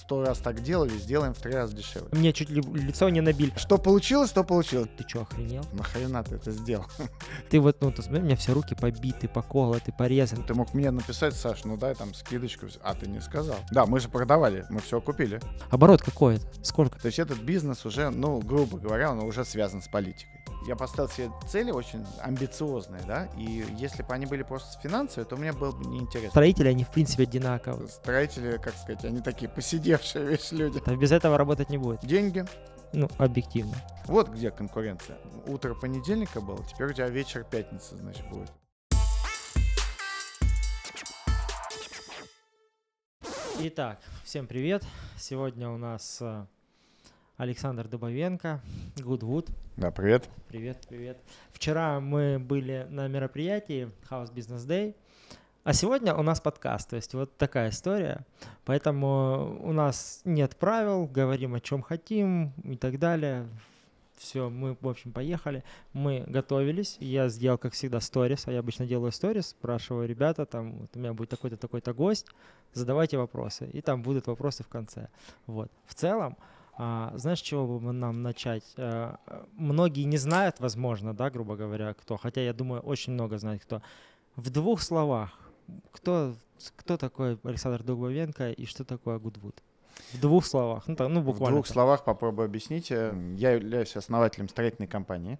сто раз так делали, сделаем в три раза дешевле. Мне чуть ли лицо не набили. Что получилось, то получилось. Ты что, охренел? Нахрена ты это сделал? Ты вот, ну, ты смотри, у меня все руки побиты, поколоты, порезаны. Ты мог мне написать, Саш, ну дай там скидочку. А ты не сказал. Да, мы же продавали, мы все купили. Оборот какой то Сколько? То есть этот бизнес уже, ну, грубо говоря, он уже связан с политикой я поставил себе цели очень амбициозные, да, и если бы они были просто финансовые, то мне было бы неинтересно. Строители, они в принципе одинаковые. Строители, как сказать, они такие посидевшие вещь люди. А без этого работать не будет. Деньги. Ну, объективно. Вот где конкуренция. Утро понедельника было, теперь у тебя вечер пятницы, значит, будет. Итак, всем привет. Сегодня у нас э, Александр Дубовенко, Гудвуд. Да, привет. Привет, привет. Вчера мы были на мероприятии House Business Day, а сегодня у нас подкаст, то есть вот такая история. Поэтому у нас нет правил, говорим о чем хотим и так далее. Все, мы, в общем, поехали. Мы готовились. Я сделал, как всегда, сторис. А я обычно делаю сторис, спрашиваю ребята, там, вот у меня будет такой-то, такой-то гость, задавайте вопросы. И там будут вопросы в конце. Вот. В целом, а, знаешь, чего бы нам начать? Э, многие не знают, возможно, да, грубо говоря, кто, хотя я думаю, очень много знает кто. В двух словах, кто, кто такой Александр Дубовенко и что такое Гудвуд? В двух словах, ну, там, ну буквально. В двух так. словах попробую объяснить. Э, я являюсь основателем строительной компании,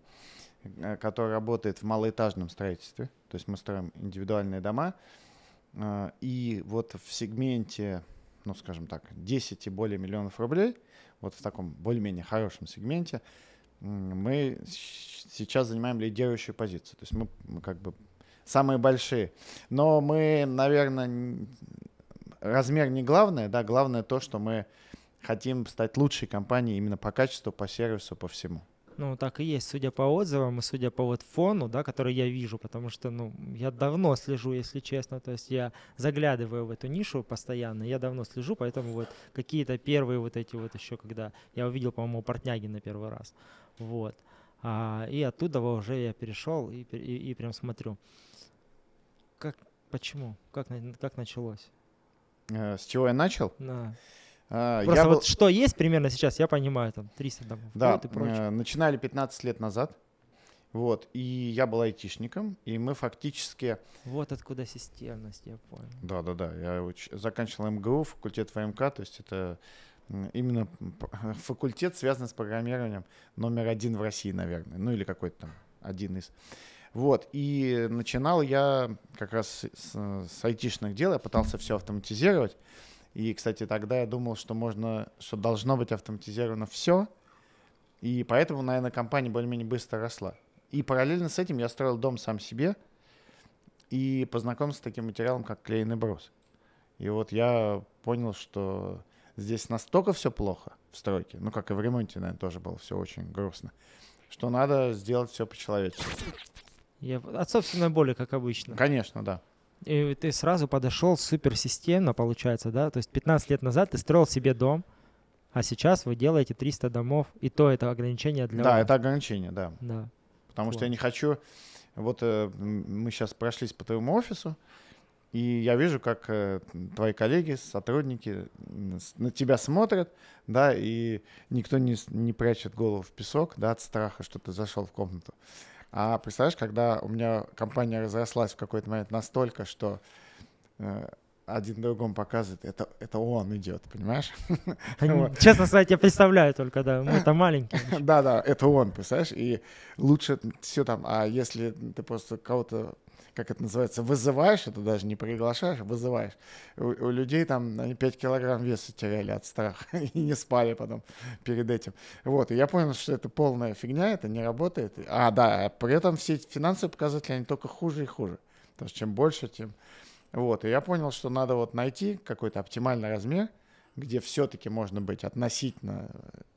э, которая работает в малоэтажном строительстве, то есть мы строим индивидуальные дома. И вот в сегменте, ну скажем так, 10 и более миллионов рублей – вот в таком более-менее хорошем сегменте, мы сейчас занимаем лидирующую позицию. То есть мы, мы как бы самые большие. Но мы, наверное, размер не главное, да, главное то, что мы хотим стать лучшей компанией именно по качеству, по сервису, по всему. Ну, так и есть, судя по отзывам и судя по вот фону, да, который я вижу, потому что, ну, я давно слежу, если честно, то есть я заглядываю в эту нишу постоянно, я давно слежу, поэтому вот какие-то первые вот эти вот еще, когда я увидел, по-моему, на первый раз, вот, а, и оттуда уже я перешел и, и, и прям смотрю. Как, почему, как, как началось? Э, с чего я начал? Да. А, Просто я вот был... что есть примерно сейчас, я понимаю, там 300 там да, и прочее. Э, начинали 15 лет назад, вот, и я был айтишником, и мы фактически... Вот откуда системность, я понял. Да-да-да, я уч... заканчивал МГУ, факультет ВМК, то есть это именно факультет, связанный с программированием номер один в России, наверное, ну или какой-то там один из. Вот, и начинал я как раз с, с айтишных дел, я пытался все автоматизировать, и, кстати, тогда я думал, что можно, что должно быть автоматизировано все, и поэтому, наверное, компания более-менее быстро росла. И параллельно с этим я строил дом сам себе и познакомился с таким материалом, как клейный брус. И вот я понял, что здесь настолько все плохо в стройке, ну, как и в ремонте, наверное, тоже было все очень грустно, что надо сделать все по-человечески. Я... От собственной боли, как обычно. Конечно, да и ты сразу подошел суперсистемно, получается, да? То есть 15 лет назад ты строил себе дом, а сейчас вы делаете 300 домов, и то это ограничение для Да, вас. это ограничение, да. да. Потому вот. что я не хочу... Вот э, мы сейчас прошлись по твоему офису, и я вижу, как э, твои коллеги, сотрудники на тебя смотрят, да, и никто не, не прячет голову в песок, да, от страха, что ты зашел в комнату. А представляешь, когда у меня компания разрослась в какой-то момент настолько, что э, один другом показывает, это, это он идет, понимаешь? Честно сказать, я представляю только, да, мы там маленькие. Да-да, это он, представляешь? И лучше все там, а если ты просто кого-то как это называется, вызываешь, это даже не приглашаешь, вызываешь. У, у людей там они 5 килограмм веса теряли от страха и не спали потом перед этим. Вот, и я понял, что это полная фигня, это не работает. А, да, при этом все эти финансовые показатели, они только хуже и хуже. Потому что чем больше, тем... Вот, и я понял, что надо вот найти какой-то оптимальный размер, где все-таки можно быть относительно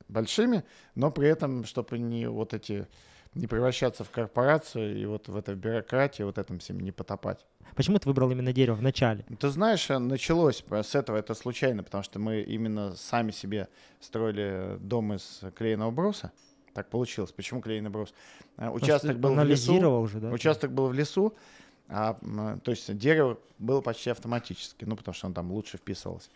большими, но при этом, чтобы не вот эти не превращаться в корпорацию и вот в этой бюрократии, вот этом всем не потопать. Почему ты выбрал именно дерево в начале? Ты знаешь, э, началось с этого, это случайно, потому что мы именно сами себе строили дом из клееного бруса. Так получилось. Почему клееный брус? Э, участок был в лесу. Уже, да? Участок был в лесу, а, то есть дерево было почти автоматически, ну потому что он там лучше вписывалось.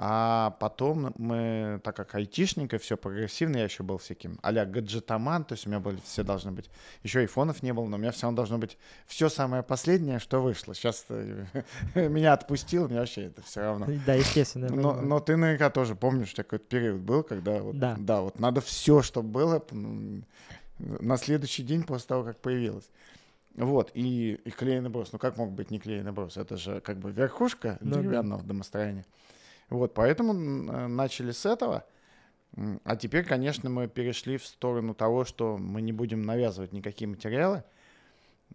А потом мы, так как айтишник и все прогрессивно, я еще был всяким а-ля гаджетоман, то есть у меня были все должны быть, еще айфонов не было, но у меня все равно должно быть все самое последнее, что вышло. Сейчас меня отпустил, мне вообще это все равно. Да, естественно. Но, но ты наверняка тоже помнишь, такой период был, когда вот, да. да, вот надо все, что было, на следующий день после того, как появилось. Вот, и, и клееный брус. Ну как мог быть не клееный брус? Это же как бы верхушка ну деревянного да. домостроения. Вот, поэтому э, начали с этого. А теперь, конечно, мы перешли в сторону того, что мы не будем навязывать никакие материалы.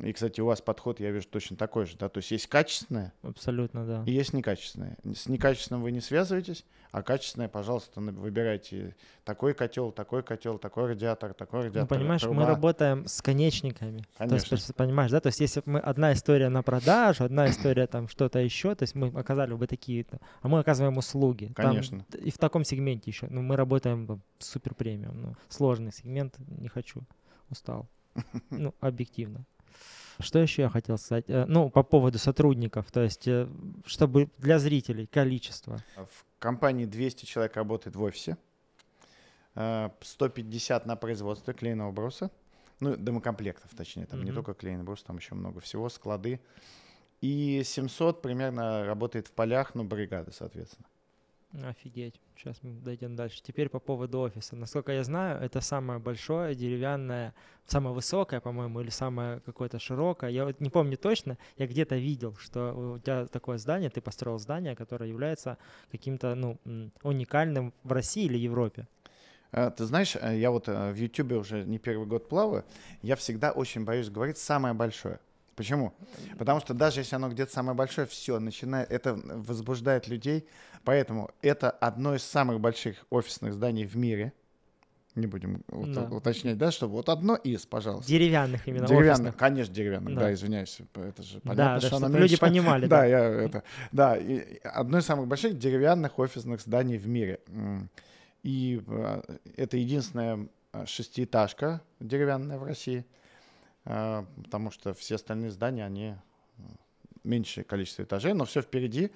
И, кстати, у вас подход, я вижу, точно такой же, да? То есть есть качественное. Абсолютно, да. И есть некачественное. С некачественным вы не связываетесь, а качественное, пожалуйста, выбирайте такой котел, такой котел, такой радиатор, такой ну, радиатор. Ну, понимаешь, труба. мы работаем с конечниками. Конечно. То есть, понимаешь, да? То есть если мы одна история на продажу, одна история там что-то еще, то есть мы оказали бы такие, а мы оказываем услуги. Конечно. Там, и в таком сегменте еще. Ну, мы работаем там, супер премиум. Ну, сложный сегмент, не хочу, устал. Ну, объективно. Что еще я хотел сказать? Э, ну, по поводу сотрудников, то есть, э, чтобы для зрителей количество. В компании 200 человек работает в офисе, 150 э, на производстве клейного бруса, ну, домокомплектов, точнее, там mm не только клейный брус, там еще много всего, склады. И 700 примерно работает в полях, ну, бригады, соответственно. Офигеть. Сейчас мы дойдем дальше. Теперь по поводу офиса. Насколько я знаю, это самое большое деревянное, самое высокое, по-моему, или самое какое-то широкое. Я вот не помню точно, я где-то видел, что у тебя такое здание, ты построил здание, которое является каким-то ну, уникальным в России или Европе. А, ты знаешь, э, я вот э, в Ютубе уже не первый год плаваю, я всегда очень боюсь говорить самое большое. Почему? Потому что даже если оно где-то самое большое, все начинает, это возбуждает людей. Поэтому это одно из самых больших офисных зданий в мире. Не будем да. уточнять, да, что вот одно из, пожалуйста. Деревянных именно. Деревянных, офисных. конечно, деревянных, да. да, извиняюсь, это же понятно, да, что оно люди понимали. да, я это, да, одно из самых больших деревянных офисных зданий в мире. И а, это единственная а, шестиэтажка деревянная в России. А, потому что все остальные здания, они меньшее количество этажей, но все впереди.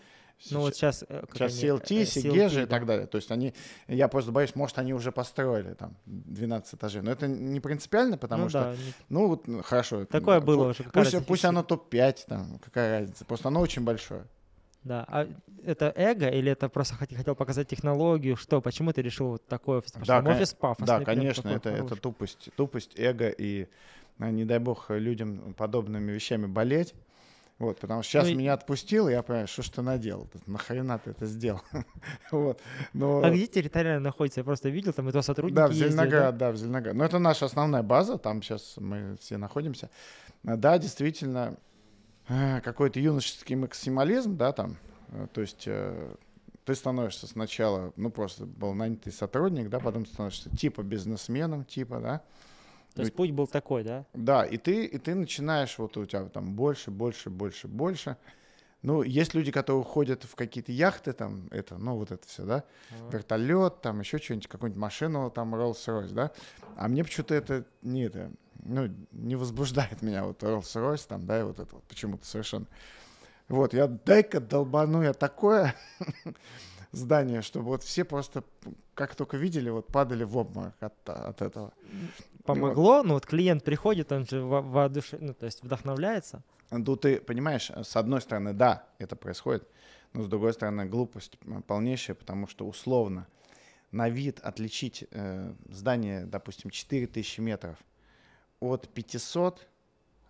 Ну вот сейчас... Э, э, сейчас э, CLT, Сигежи и так далее. То есть они, я просто боюсь, может, они уже построили там 12 этажей. Но это не принципиально, потому ну, что... Да. Ну вот хорошо. Такое это, было уже. Пусть, пусть оно топ-5, там, какая разница. Просто оно очень большое. Да, а это эго или это просто хотел показать технологию? Что, почему ты решил вот такое? Потому да, что кон... пафосный. Да, конечно, это, это тупость, тупость эго и Э, не дай бог, людям подобными вещами болеть. Вот, потому что сейчас ну, меня отпустил, и я понимаю, что ж ты наделал? Нахрена ты это сделал? вот, но... А где территориально находится? Я просто видел, там и то сотрудники Да, в Зеленоград, ездят, да? да, в Зеленоград. Но это наша основная база, там сейчас мы все находимся. Э, да, действительно, э, какой-то юношеский максимализм, да, там, то есть ты становишься сначала, ну, просто был нанятый сотрудник, да, потом становишься типа бизнесменом, типа, да, то есть путь был такой, да? Да, и ты, и ты начинаешь, вот у тебя там больше, больше, больше, больше. Ну, есть люди, которые уходят в какие-то яхты, там, это, ну, вот это все, да, uh-huh. вертолет, там, еще что-нибудь, какую-нибудь машину, там, Rolls-Royce, да, а мне почему-то это не это, ну, не возбуждает меня, вот, Rolls-Royce, там, да, и вот это вот, почему-то совершенно. Вот, я дай-ка долбану я такое здание, чтобы вот все просто, как только видели, вот падали в обморок от, от этого помогло, ну вот клиент приходит, он же во воодушев... ну, то есть вдохновляется. Ну ты понимаешь, э, с одной стороны, да, это происходит, но с другой стороны, глупость полнейшая, потому что условно на вид отличить э, здание, допустим, 4000 метров от 500,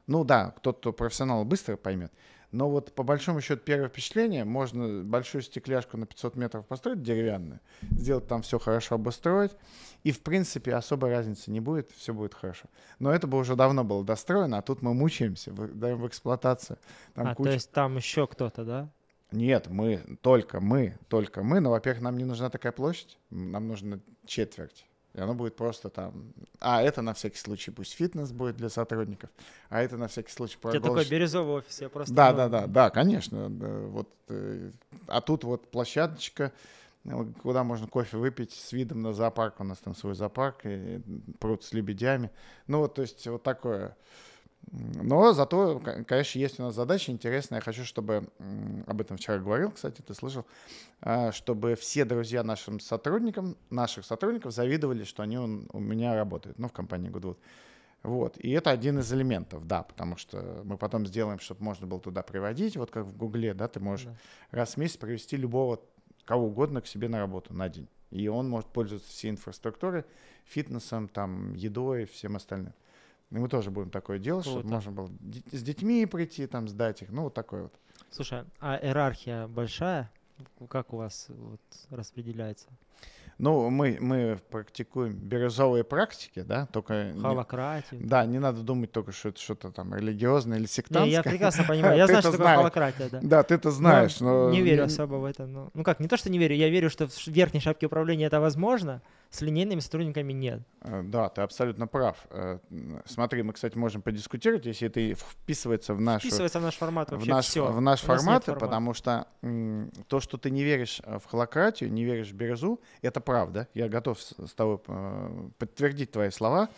ну да, кто-то профессионал быстро поймет, но вот по большому счету первое впечатление, можно большую стекляшку на 500 метров построить деревянную, сделать там все хорошо, обустроить, и в принципе особой разницы не будет, все будет хорошо. Но это бы уже давно было достроено, а тут мы мучаемся, даем в эксплуатацию. Там а, куча... то есть там еще кто-то, да? Нет, мы, только мы, только мы. Но, во-первых, нам не нужна такая площадь, нам нужна четверть и оно будет просто там... А, это на всякий случай пусть фитнес будет для сотрудников, а это на всякий случай... У тебя такой бирюзовый офис, я просто... Да, да, да, да, конечно. Вот, э, а тут вот площадочка, э, куда можно кофе выпить с видом на зоопарк. У нас там свой зоопарк, и пруд с лебедями. Ну вот, то есть вот такое... Но зато, конечно, есть у нас задача интересная. Я хочу, чтобы об этом вчера говорил, кстати, ты слышал, а, чтобы все друзья нашим сотрудникам, наших сотрудников завидовали, что они у меня работают, ну, в компании Goodwood. Вот. И это один из элементов, да, потому что мы потом сделаем, чтобы можно было туда приводить. Вот как в Гугле, да, ты можешь да. раз в месяц привести любого, кого угодно к себе на работу на день. И он может пользоваться всей инфраструктурой, фитнесом, там, едой и всем остальным. И мы тоже будем такое делать, Круто. чтобы можно было с детьми прийти, там, сдать их, ну, вот такое вот. Слушай, а иерархия большая? Как у вас вот, распределяется? Ну, мы, мы практикуем бирюзовые практики, да, только... Халакратия. да, не надо думать только, что это что-то там религиозное или сектантское. Не, я прекрасно понимаю, я знаю, что такое холократия, да. Да, ты это ну, знаешь, но... Не верю особо в это. Ну как, не то, что не верю, я верю, что в верхней шапке управления это возможно, с линейными сотрудниками нет. Э, да, ты абсолютно прав. Э, смотри, мы, кстати, можем подискутировать, если это вписывается в наш вписывается в наш формат вообще в наш, все. В наш формат, потому что то, что ты не веришь э, в холократию, не веришь в березу, это правда. Я готов с тобой подтвердить твои слова,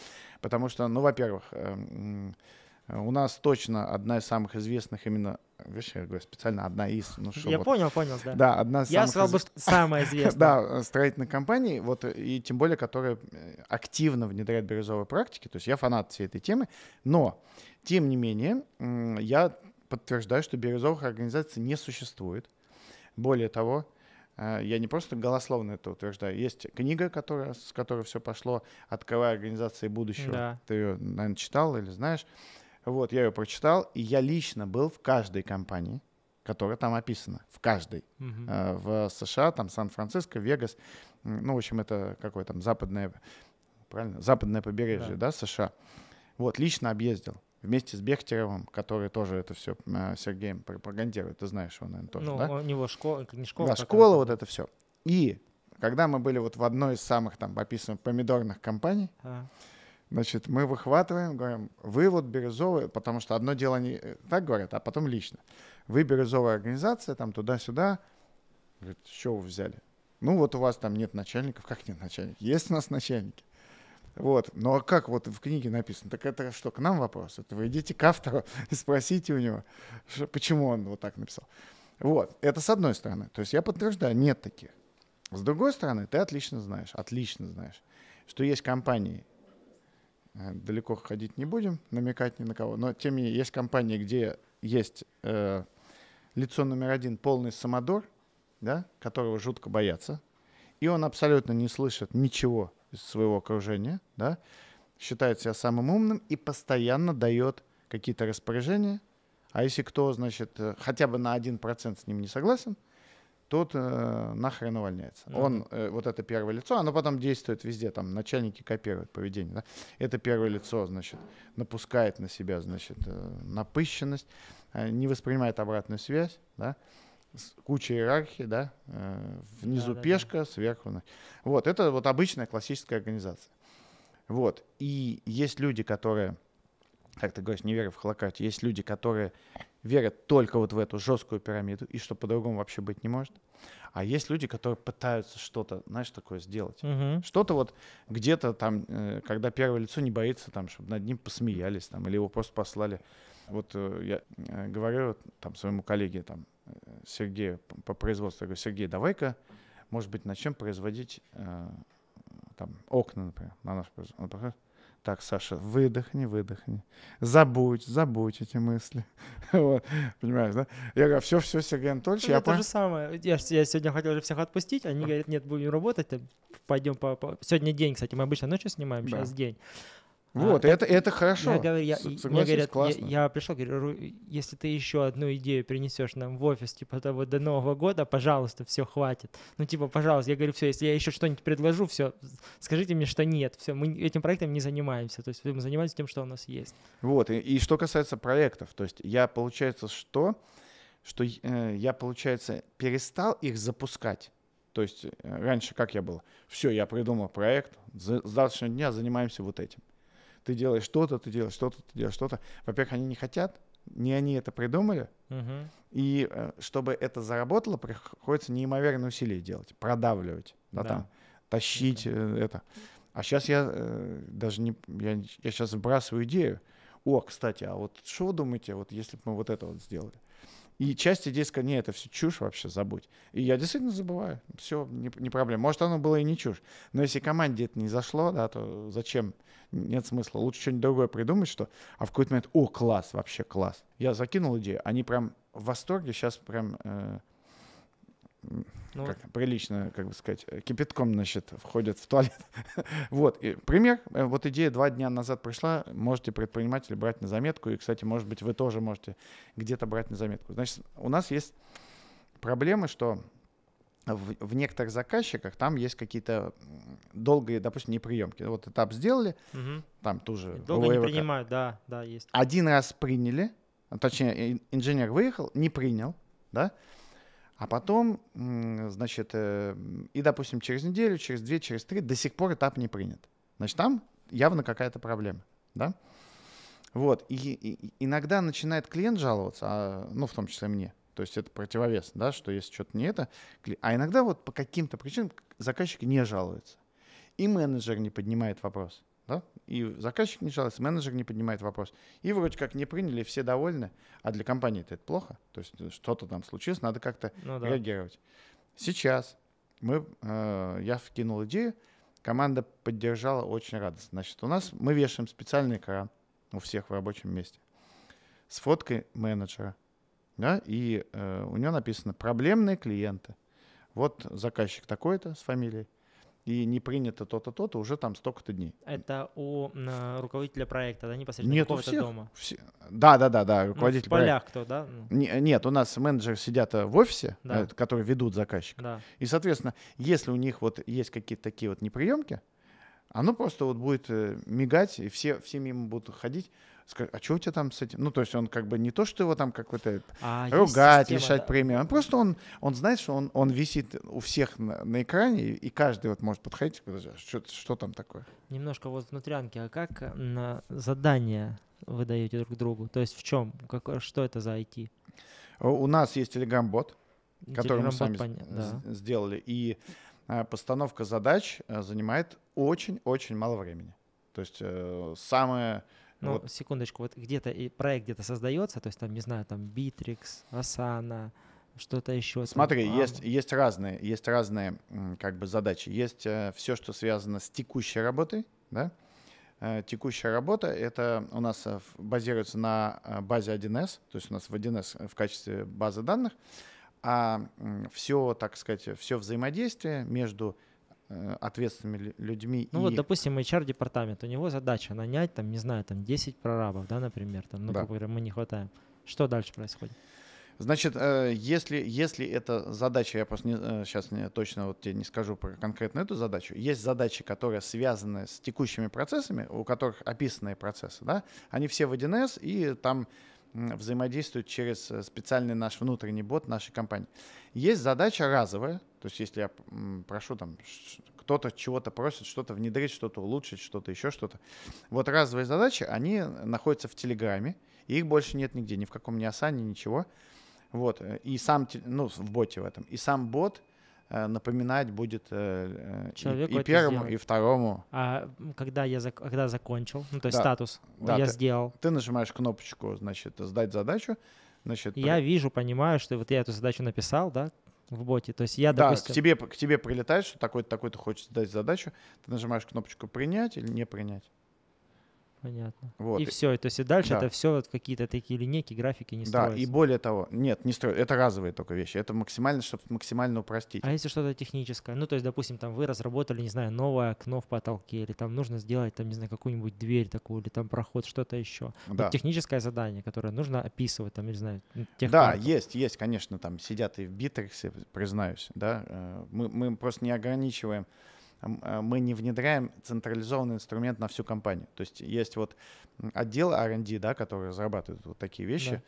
потому что, ну, во-первых, у нас точно одна из самых известных именно Видишь, я говорю, специально одна из, ну что Я вот, понял, понял, да. Да, одна из Я самых... сказал бы, самая известная. да, э, строительной компании, вот, э, и тем более, которая э, активно внедряет бирюзовые практики, то есть я фанат всей этой темы, но, тем не менее, я подтверждаю, что бирюзовых организаций не существует. Более того, я не просто голословно это утверждаю. Есть книга, которая, с которой все пошло, «Открывая организации будущего». Да. Ты ее, наверное, читал или знаешь. Вот, я ее прочитал, и я лично был в каждой компании, которая там описана, в каждой. Uh-huh. в США, там Сан-Франциско, Вегас, ну, в общем, это какое там западное, правильно, западное побережье, да, да США. Вот, лично объездил вместе с Бехтеревым, который тоже это все э, Сергеем пропагандирует. Ты знаешь его, наверное, тоже, ну, да? у него школа, не школа. Да, школа, вот это все. И когда мы были вот в одной из самых там описанных помидорных компаний, а. Значит, мы выхватываем, говорим, вы вот березовые, потому что одно дело не э, так говорят, а потом лично. Вы березовая организация, там туда-сюда. Говорит, что вы взяли? Ну вот у вас там нет начальников. Как нет начальников? Есть у нас начальники. Вот. Но ну, а как вот в книге написано? Так это что, к нам вопрос? Это вы идите к автору и спросите у него, что, почему он вот так написал. Вот. Это с одной стороны. То есть я подтверждаю, нет таких. С другой стороны, ты отлично знаешь, отлично знаешь, что есть компании, Э, далеко ходить не будем, намекать ни на кого. Но тем не менее, есть компании, где есть э, лицо номер один полный самодор, да, которого жутко боятся, и он абсолютно не слышит ничего из своего окружения, да, считает себя самым умным и постоянно дает какие-то распоряжения. А если кто, значит, э, хотя бы на 1% с ним не согласен – Тут э, нахрен увольняется. Mm-hmm. Он, э, вот это первое лицо, оно потом действует везде, там начальники копируют поведение. Да? Это первое лицо, значит, напускает на себя, значит, э, напыщенность, э, не воспринимает обратную связь, да, куча иерархии, да, э, внизу да, пешка, да, да. сверху. Вот, это вот обычная классическая организация. Вот, и есть люди, которые, как ты говоришь, не веря в Холокаст, есть люди, которые верят только вот в эту жесткую пирамиду, и что по-другому вообще быть не может. А есть люди, которые пытаются что-то, знаешь, такое сделать. Угу. Что-то вот где-то там, э, когда первое лицо не боится, там, чтобы над ним посмеялись, там, или его просто послали. Вот э, я э, говорю там своему коллеге, там, Сергею по производству, я говорю, Сергей, давай-ка, может быть, начнем производить там, окна, например, на наш производство. Так, Саша, выдохни, выдохни. Забудь, забудь эти мысли. вот, понимаешь, да? Я говорю, все, все, Сергей Анатольевич, ну, я Это пон... же самое. Я, я сегодня хотел же всех отпустить, они говорят, нет, будем работать, пойдем по, по... Сегодня день, кстати, мы обычно ночью снимаем, сейчас день. А, вот, а, это, это хорошо. Я говорю, я, Согласись, мне говорят, классно. Я, я пришел, говорю, если ты еще одну идею принесешь нам в офис, типа того, до Нового года, пожалуйста, все, хватит. Ну, типа, пожалуйста, я говорю, все, если я еще что-нибудь предложу, все, скажите мне, что нет, все, мы этим проектом не занимаемся, то есть мы занимаемся тем, что у нас есть. Вот, и, и что касается проектов, то есть я, получается, что? Что э, я, получается, перестал их запускать. То есть э, раньше как я был? Все, я придумал проект, с завтрашнего дня занимаемся вот этим ты делаешь что-то, ты делаешь что-то, ты делаешь что-то. Во-первых, они не хотят, не они это придумали. uh И э, чтобы это заработало, приходится неимоверные усилия делать, продавливать, да, да. там, тащить okay. Э, это. А сейчас я э, даже не, я, я сейчас сбрасываю идею. О, кстати, а вот что вы думаете, вот если бы мы вот это вот сделали? И часть идей сказала, нет, это все чушь вообще, забудь. И я действительно забываю, все, не, не проблема. Может, оно было и не чушь. Но если команде это не зашло, да, то зачем нет смысла. Лучше что-нибудь другое придумать, что... А в какой-то момент, о, класс, вообще класс. Я закинул идею, они прям в восторге, сейчас прям... Э, ну, как, прилично, как бы сказать, э, кипятком, значит, входят в туалет. вот, и пример. Э, вот идея два дня назад пришла. Можете предприниматели брать на заметку. И, кстати, может быть, вы тоже можете где-то брать на заметку. Значит, у нас есть проблемы, что в, в некоторых заказчиках там есть какие-то долгие, допустим, неприемки. Вот этап сделали, угу. там тоже... Долго не принимают, да, да, есть. Один раз приняли, а, точнее, инженер выехал, не принял, да, а потом, значит, э, и, допустим, через неделю, через две, через три до сих пор этап не принят. Значит, там явно какая-то проблема, да? Вот, и, и иногда начинает клиент жаловаться, а, ну, в том числе мне, то есть это противовес, да, что если что-то не это. А иногда вот по каким-то причинам заказчик не жалуется. И менеджер не поднимает вопрос. Да? И заказчик не жалуется, менеджер не поднимает вопрос. И вроде как не приняли, все довольны, а для компании это плохо. То есть э, что-то там случилось, надо как-то ну, да. реагировать. Сейчас мы, э, я вкинул идею, команда поддержала очень радостно. Значит, у нас мы вешаем специальный экран у всех в рабочем месте с фоткой менеджера – да, и э, у него написано «проблемные клиенты». Вот заказчик такой-то с фамилией, и не принято то-то, то-то уже там столько-то дней. Это у э, руководителя проекта, да, непосредственно нет, у всех, дома? Все, да, да, да, да, руководитель ну, в полях проекта. кто, да? Ну. Не, нет, у нас менеджеры сидят э, в офисе, да. э, которые ведут заказчика, да. и, соответственно, если у них вот есть какие-то такие вот неприемки, оно просто вот будет э, мигать, и все, все мимо будут ходить скажет, а что у тебя там с этим? Ну, то есть он как бы не то, что его там какой-то а, ругать, лишать да. премии, он а просто он, он знает, что он, он висит у всех на, на экране, и каждый вот может подходить, и сказать, что, что там такое? Немножко вот внутрянки, а как на задание вы даете друг другу? То есть в чем? Как, что это за IT? У нас есть Telegram-бот, который мы сами пон... да. сделали, и а, постановка задач э, занимает очень-очень мало времени. То есть э, самое ну, вот. секундочку, вот где-то и проект где-то создается, то есть там, не знаю, там Bittrex, Асана, что-то еще. Смотри, там, есть, есть разные, есть разные как бы задачи. Есть э, все, что связано с текущей работой, да, э, текущая работа, это у нас э, базируется на базе 1С, то есть у нас в 1С в качестве базы данных, а все, так сказать, все взаимодействие между Э, ответственными людьми. Ну и... вот, допустим, HR-департамент, у него задача нанять, там, не знаю, там 10 прорабов, да, например, там, ну, да. как мы не хватаем. Что дальше происходит? Значит, э, если, если эта задача, я просто не, сейчас э, не, точно вот тебе не скажу про конкретно эту задачу, есть задачи, которые связаны с текущими процессами, у которых описанные процессы, да, они все в 1С и там взаимодействуют через специальный наш внутренний бот нашей компании. Есть задача разовая, то есть если я прошу там, кто-то чего-то просит, что-то внедрить, что-то улучшить, что-то еще что-то. Вот разовые задачи, они находятся в Телеграме, и их больше нет нигде, ни в каком ни Асане, ничего. Вот, э, и сам, ну, в боте в этом. И сам бот э, напоминать будет э, Человеку и, и первому, сделать. и второму. А когда я зак когда закончил, ну, то есть да, статус да, я ты, сделал. Ты нажимаешь кнопочку, значит, сдать задачу, Значит, я при... вижу, понимаю, что вот я эту задачу написал, да, в боте. То есть я, да, допустим... к тебе, к тебе прилетает, что такой-то, такой-то хочет дать задачу, ты нажимаешь кнопочку «принять» или «не принять». Понятно. Вот. И все, то есть и дальше да. это все вот какие-то такие линейки, графики не строятся. Да, и более того, нет, не строят, это разовые только вещи, это максимально, чтобы максимально упростить. А если что-то техническое, ну то есть, допустим, там вы разработали, не знаю, новое окно в потолке, или там нужно сделать, там, не знаю, какую-нибудь дверь такую, или там проход, что-то еще. Да. Вот техническое задание, которое нужно описывать, там, не знаю, тех. Да, есть, есть, конечно, там сидят и в битрексе, признаюсь, да, э, мы, мы просто не ограничиваем Э, мы не внедряем централизованный инструмент на всю компанию. То есть есть вот отдел R&D, да, который зарабатывает вот такие вещи. Да.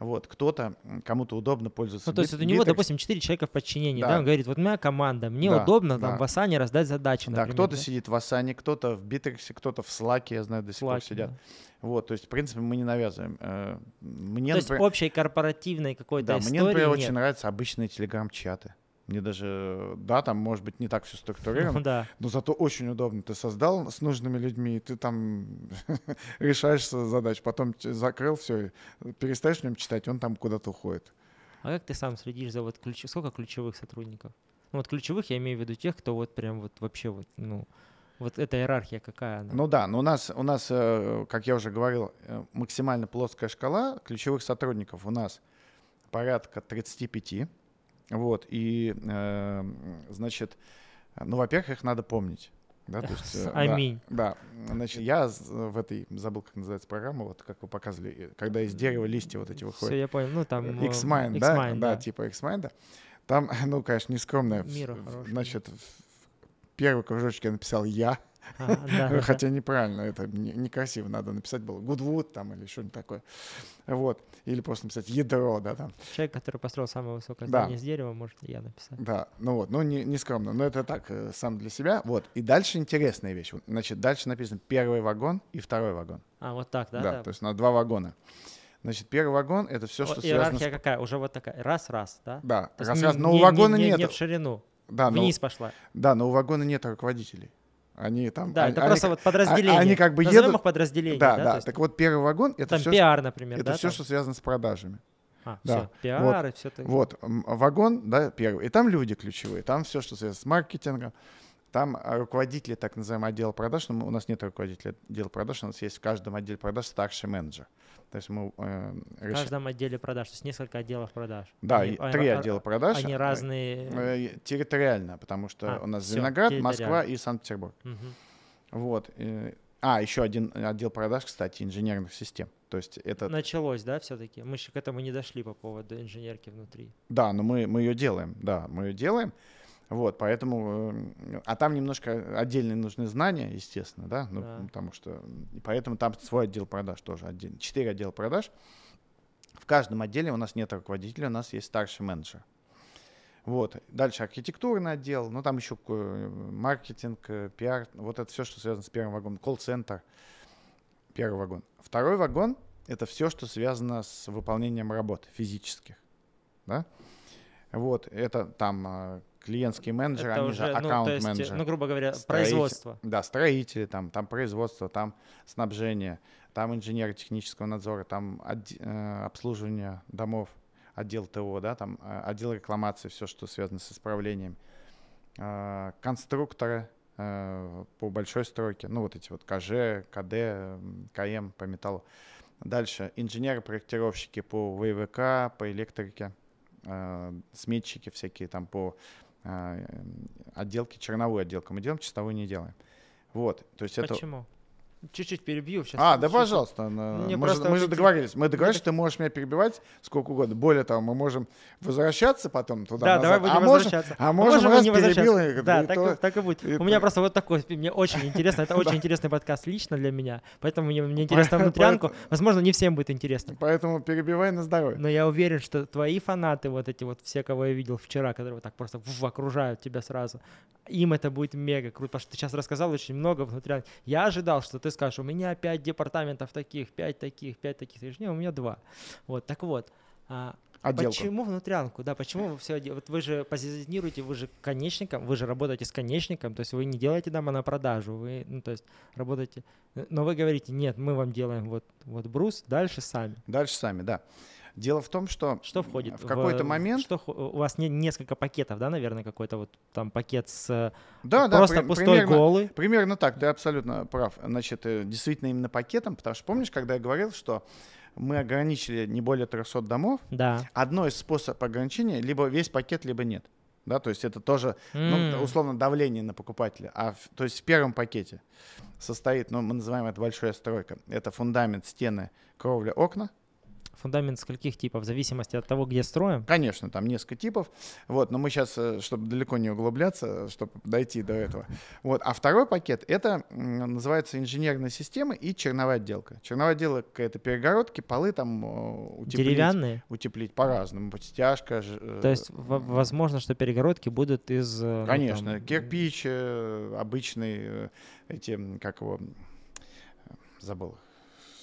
Вот, кто-то, кому-то удобно пользоваться. Ну, то есть у него, допустим, 4 человека в подчинении, да, да он говорит, вот моя команда, мне да, удобно да. там в Асане раздать задачи, например, Да, кто-то да? сидит в Асане, кто-то в Битриксе, кто-то в Слаке, я знаю, до сих Slack, пор сидят. Да. Вот, то есть, в принципе, мы не навязываем. Э, мне, то есть например, общей корпоративной какой-то да, истории мне, например, нет. очень нравятся обычные телеграм-чаты. Мне даже, да, там, может быть, не так все структурировано, ну да. но зато очень удобно. Ты создал с нужными людьми, ты там решаешь задачу, потом закрыл все, перестаешь в нем читать, он там куда-то уходит. А как ты сам следишь за вот ключ... сколько ключевых сотрудников? Ну, вот ключевых я имею в виду тех, кто вот прям вот вообще вот, ну, вот эта иерархия какая она? Ну да, но у нас, у нас, э, как я уже говорил, э, максимально плоская шкала ключевых сотрудников у нас порядка 35 вот, и, э, значит, ну, во-первых, их надо помнить. Да, то есть, э, Аминь. Да, да, значит, я в этой, забыл, как называется программа, вот как вы показывали, э, когда из дерева листья вот эти выходят. Все, я понял, ну там... Э, X-Mind, да? X-Mind, да? да? типа X-Mind. Там, ну, конечно, нескромное. Мира в, Значит, в первый кружочек я написал «я», да, Хотя да. неправильно, это некрасиво, надо написать было Goodwood там или что-нибудь такое. Вот. Или просто написать ядро, да, там. Человек, который построил самое высокое здание да. из дерева, может я написать. Да, ну вот, ну не, не скромно, но это так, э, сам для себя. Вот. И дальше интересная вещь. Значит, дальше написано первый вагон и второй вагон. А, вот так, да? Да, да. то есть на два вагона. Значит, первый вагон — это все, что что связано... Иерархия с... какая? Уже вот такая. Раз-раз, да? Да. Раз-раз. Но не, у вагона не, не, нет. Не в ширину. Да, Вниз но, пошла. Да, но у вагона нет руководителей. Они там... Да, а, они, это они, просто вот а, подразделения. Они как бы Назовем едут... их подразделения. Да, да. Есть... Так вот, первый вагон — это там все... пиар, например, Это да, все, там? что связано с продажами. А, да. все, пиар вот, и все такое. Вот, вагон, да, первый. И там люди ключевые, там все, что связано с маркетингом, там а, руководители так называемый отдел продаж, но ну, у нас нет руководителя отдела продаж, у нас есть в каждом отделе продаж старший менеджер. То есть мы, э, в каждом отделе продаж, то есть несколько отделов продаж. Да, они, три отдела продаж. Они э, разные. Э, территориально, потому что а, у нас все, Зеленоград, Москва и Санкт-Петербург. Угу. Вот. А, еще один отдел продаж, кстати, инженерных систем. То есть это... Началось, да, все-таки? Мы еще к этому не дошли по поводу инженерки внутри. Да, но мы, мы ее делаем, да, мы ее делаем. Вот, поэтому... Э, а там немножко отдельные нужны знания, естественно, да? Ну, да. Потому что... И поэтому там свой отдел продаж тоже отдельно. Четыре отдела продаж. В каждом отделе у нас нет руководителя, у нас есть старший менеджер. Вот. Дальше архитектурный отдел, ну там еще маркетинг, э, пиар, вот это все, что связано с первым вагоном. Колл-центр, первый вагон. Второй вагон — это все, что связано с выполнением работ физических. Да? Вот, это там э, клиентский менеджер, это они уже, же аккаунт-менеджер. Ну, ну, грубо говоря, строитель, производство. Да, строители, там, там производство, там снабжение, там инженеры технического надзора, там от, э, обслуживание домов, отдел ТО, да, там э, отдел рекламации, все, что связано с исправлением. Э, конструкторы э, по большой стройке, ну, вот эти вот КЖ, КД, КМ по металлу. Дальше инженеры-проектировщики по ВВК, по электрике, э, сметчики всякие там по а, отделки, черновую отделку мы делаем, чистовую не делаем. Вот, то есть Почему? это... Почему? чуть-чуть перебью. Сейчас, а, да, чуть-чуть. пожалуйста. Мне мы, же, мы же договорились. Мы договорились, что ты можешь меня перебивать сколько угодно. Более того, мы можем возвращаться потом туда. Да, назад. давай будем а возвращаться. Можем, а можем, можем раз не перебил, да, и так, то, так и будет. И У меня просто вот такой, мне очень интересно. Это очень интересный подкаст лично для меня. Поэтому мне, мне интересно внутрянку. Возможно, не всем будет интересно. Поэтому перебивай на здоровье. Но я уверен, что твои фанаты, вот эти вот все, кого я видел вчера, которые вот так просто в, окружают тебя сразу, им это будет мега круто. Потому что ты сейчас рассказал очень много внутрянки. Я ожидал, что ты скажешь, у меня 5 департаментов таких, 5 таких, 5 таких. Ты говоришь, нет, у меня 2. Вот, так вот. А, Почему внутрянку? Да, почему вы все Вот вы же позиционируете, вы же конечником, вы же работаете с конечником, то есть вы не делаете дома на продажу, вы, ну, то есть работаете, но вы говорите, нет, мы вам делаем вот, вот брус, дальше сами. Дальше сами, да. Дело в том, что, что входит в какой-то в, момент... Что, у вас не, несколько пакетов, да, наверное, какой-то вот там пакет с э, да, просто да, пустой примерно, голы? Примерно так, ты абсолютно прав. Значит, э, действительно именно пакетом, потому что помнишь, когда я говорил, что мы ограничили не более 300 домов, да. одно из способов ограничения, либо весь пакет, либо нет. Да, то есть это тоже, mm. ну, условно, давление на покупателя. А, то есть в первом пакете состоит, ну, мы называем это большая стройка. Это фундамент, стены, кровля, окна фундамент скольких типов, в зависимости от того, где строим? Конечно, там несколько типов. Вот, но мы сейчас, э, чтобы далеко не углубляться, э, чтобы дойти до этого. Вот. А второй пакет — это называется инженерная система и черновая отделка. Черновая отделка — это перегородки, полы там э, утеплить. Деревянные? Утеплить по-разному, по подстяжка. То есть возможно, что перегородки будут из... Ну, Конечно, ну, там... кирпич, обычный, эти, как его, забыл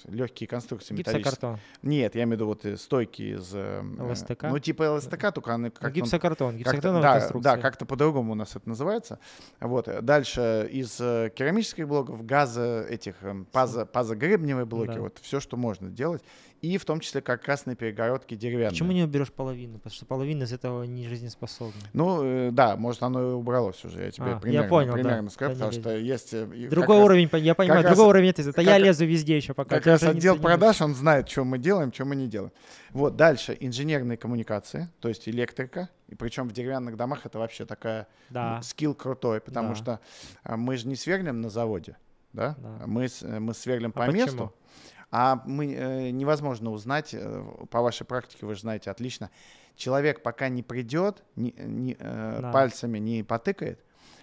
легкие конструкции металлические. Нет, я имею в виду вот э, стойки из... Э, э, ЛСТК? Ну, типа ЛСТК, только они как то Гипсокартон, гипсокартоновая да, конструкция. Да, как-то по-другому у нас это называется. Вот. Дальше из керамических блоков, газа этих, эм, паза, пазогребневые блоки, да. вот все, что можно делать и в том числе как красные перегородки деревянные. Почему не уберешь половину? Потому что половина из этого не жизнеспособна. Ну, э, да, может, оно и убралось уже. Я тебе а, примерно, я понял, примерно да, скажу, потому что есть... Э, другой уровень, я понимаю, другой раз, уровень это, это я лезу везде еще пока. Как раз отдел продаж, он знает, что мы делаем, что мы не делаем. Вот, дальше инженерные коммуникации, то есть электрика, и причем в деревянных домах это вообще такая да. скилл крутой, потому да. что а, мы же не сверлим на заводе, да? да. Мы, э, мы сверлим а по почему? месту. А мы, э, невозможно узнать, э, по вашей практике вы же знаете отлично, человек пока не придет, не, не, э, да. пальцами не потыкает,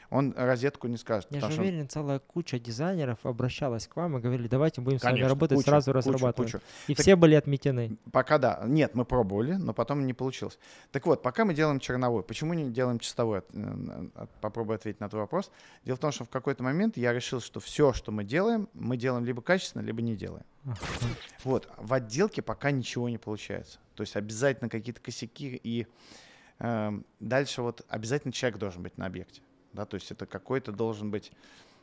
он розетку не скажет. Я же уверен, он... целая куча дизайнеров обращалась к вам и говорили, давайте будем Конечно, с вами работать, кучу, сразу разрабатывать. Кучу, кучу. И так, все были отметены. Пока да. Нет, мы пробовали, но потом не получилось. Так вот, пока мы делаем черновой, почему не делаем чистовой? Э, э, попробую ответить на твой вопрос. Дело в том, что в какой-то момент я решил, что все, что мы делаем, мы делаем либо качественно, либо не делаем. Вот, в отделке пока ничего не получается. То есть обязательно какие-то косяки и э, дальше вот обязательно человек должен быть на объекте да, то есть это какой-то должен быть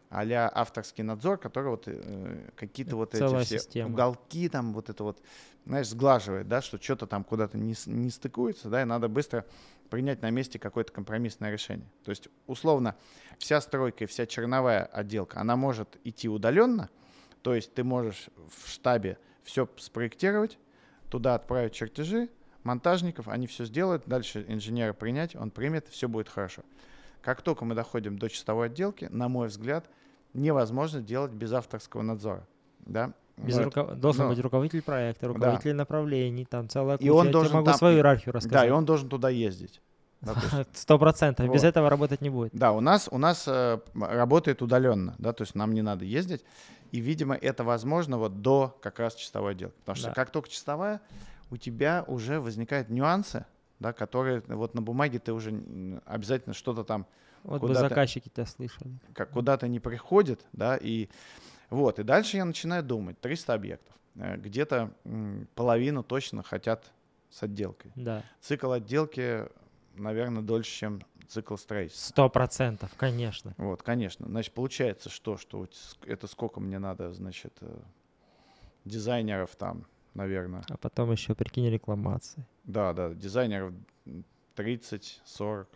а авторский надзор, который вот э, какие-то вот Целая эти все уголки там вот это вот, знаешь, сглаживает, да, что что-то там куда-то не, не стыкуется, да, и надо быстро принять на месте какое-то компромиссное решение. То есть, условно, вся стройка и вся черновая отделка, она может идти удаленно, то есть ты можешь в штабе все спроектировать, туда отправить чертежи, монтажников, они все сделают, дальше инженера принять, он примет, все будет хорошо. Как только мы доходим до чистовой отделки, на мой взгляд, невозможно делать без авторского надзора. Да? Без вот. руков... Должен ну, быть руководитель проекта, руководитель да. направлений, там целая куча. И он Я должен могу там... свою иерархию рассказать. Да, и он должен туда ездить. Сто процентов. Без этого работать не будет. Да, у нас, у нас э, работает удаленно, да, то есть нам не надо ездить. И, видимо, это возможно вот до как раз чистовой отделки. Потому да. что как только чистовая, у тебя уже возникают нюансы, да, которые вот на бумаге ты уже обязательно что-то там вот бы заказчики тебя слышали. Как куда-то не приходит, да, и вот, и дальше я начинаю думать, 300 объектов, э, где-то половину точно хотят с отделкой. Да. Цикл отделки, наверное, дольше, чем цикл строительства. Сто процентов, конечно. Вот, конечно. Значит, получается, что, что это сколько мне надо, значит, э, дизайнеров там, наверное. А потом еще, прикинь, рекламации. Да, да, дизайнеров 30-40,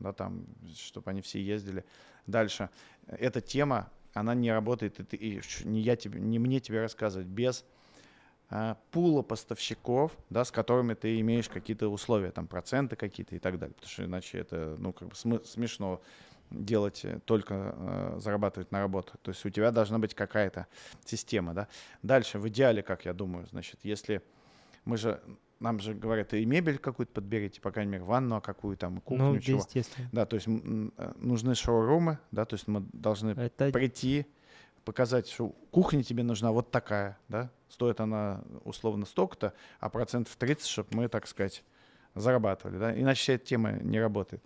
да, там, чтобы они все ездили. Дальше. Эта тема, она не работает, и, ты, и не, я тебе, не мне тебе рассказывать, без а, пула поставщиков, да, с которыми ты имеешь какие-то условия, там, проценты какие-то и так далее. Потому что иначе это, ну, как бы смешно делать э, только э, зарабатывать на работу. То есть у тебя должна быть какая-то система, да. Дальше в идеале, как я думаю, значит, если мы же нам же говорят, и мебель какую-то подберите, по крайней мере, ванну а какую там, кухню, ну, чего. Естественно. Да, то есть э, нужны шоурумы, да, то есть мы должны Это... прийти, показать, что кухня тебе нужна вот такая, да, стоит она условно столько-то, а процентов 30, чтобы мы, так сказать, зарабатывали, да, иначе вся эта тема не работает.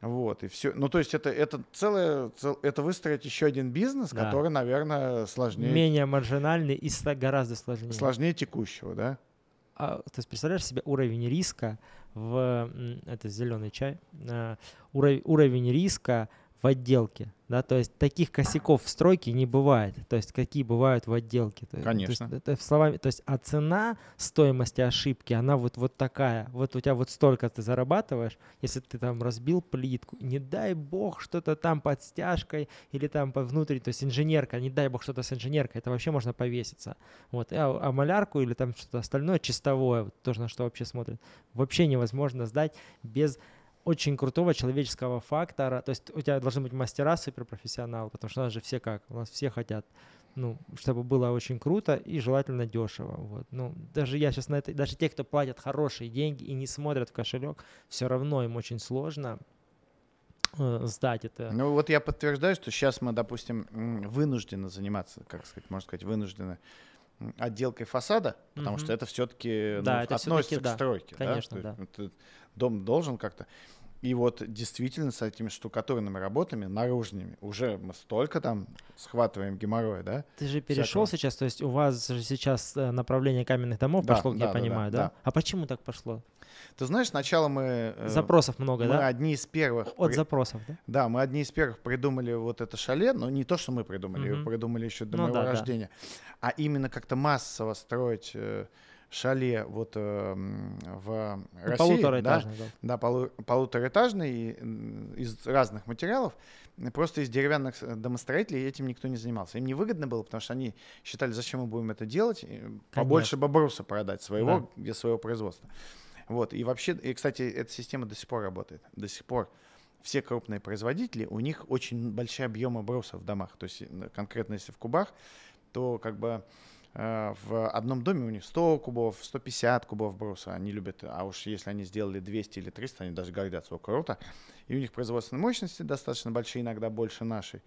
Вот, и все. Ну, то есть это, это целое, цел, это выстроить еще один бизнес, да. который, наверное, сложнее. Менее маржинальный и гораздо сложнее. Сложнее текущего, да? А, то есть представляешь себе уровень риска в... Это зеленый чай. А, уровень, уровень риска в отделке. Да, то есть таких косяков в стройке не бывает, то есть какие бывают в отделке. Конечно. То есть, это словами, то есть, а цена стоимости ошибки, она вот, вот такая. Вот у тебя вот столько ты зарабатываешь, если ты там разбил плитку, не дай бог что-то там под стяжкой или там по внутрь, то есть инженерка, не дай бог что-то с инженеркой, это вообще можно повеситься. Вот, а, а малярку или там что-то остальное чистовое, вот, то, на что вообще смотрят, вообще невозможно сдать без очень крутого человеческого фактора. То есть у тебя должны быть мастера, суперпрофессионалы, потому что у нас же все как, у нас все хотят ну, чтобы было очень круто и желательно дешево. Вот. Ну, даже я сейчас на это, даже те, кто платят хорошие деньги и не смотрят в кошелек, все равно им очень сложно э, сдать это. Ну вот я подтверждаю, что сейчас мы, допустим, вынуждены заниматься, как сказать, можно сказать, вынуждены отделкой фасада, потому mm-hmm. что это все-таки ну, да, это относится все-таки, к да. стройке. Конечно, да. да. Дом должен как-то. И вот действительно с этими штукатурными работами, наружными, уже мы столько там схватываем геморроя, да? Ты же перешел всякого. сейчас, то есть у вас же сейчас э, направление каменных домов да, пошло, да, я да, понимаю, да, да? да? А почему так пошло? Ты знаешь, сначала мы... Э, запросов много, мы да? Мы одни из первых... От при... запросов, да? Да, мы одни из первых придумали вот это шале, но не то, что мы придумали, угу. придумали еще до ну, моего да, рождения, да. а именно как-то массово строить э, шале вот э, в ну, России. Полутораэтажный, да. Да, да полу, полутораэтажный из разных материалов. Просто из деревянных домостроителей этим никто не занимался. Им невыгодно было, потому что они считали, зачем мы будем это делать, Конечно. побольше бобруса продать своего, да. для своего производства. Вот, и вообще, и, кстати, эта система до сих пор работает. До сих пор все крупные производители, у них очень большие объемы бруса в домах. То есть конкретно если в кубах, то как бы Э, в одном доме у них 100 кубов, 150 кубов бруса, они любят, а уж если они сделали 200 или 300, они даже гордятся, о, круто. И у них производственные мощности достаточно большие, иногда больше нашей.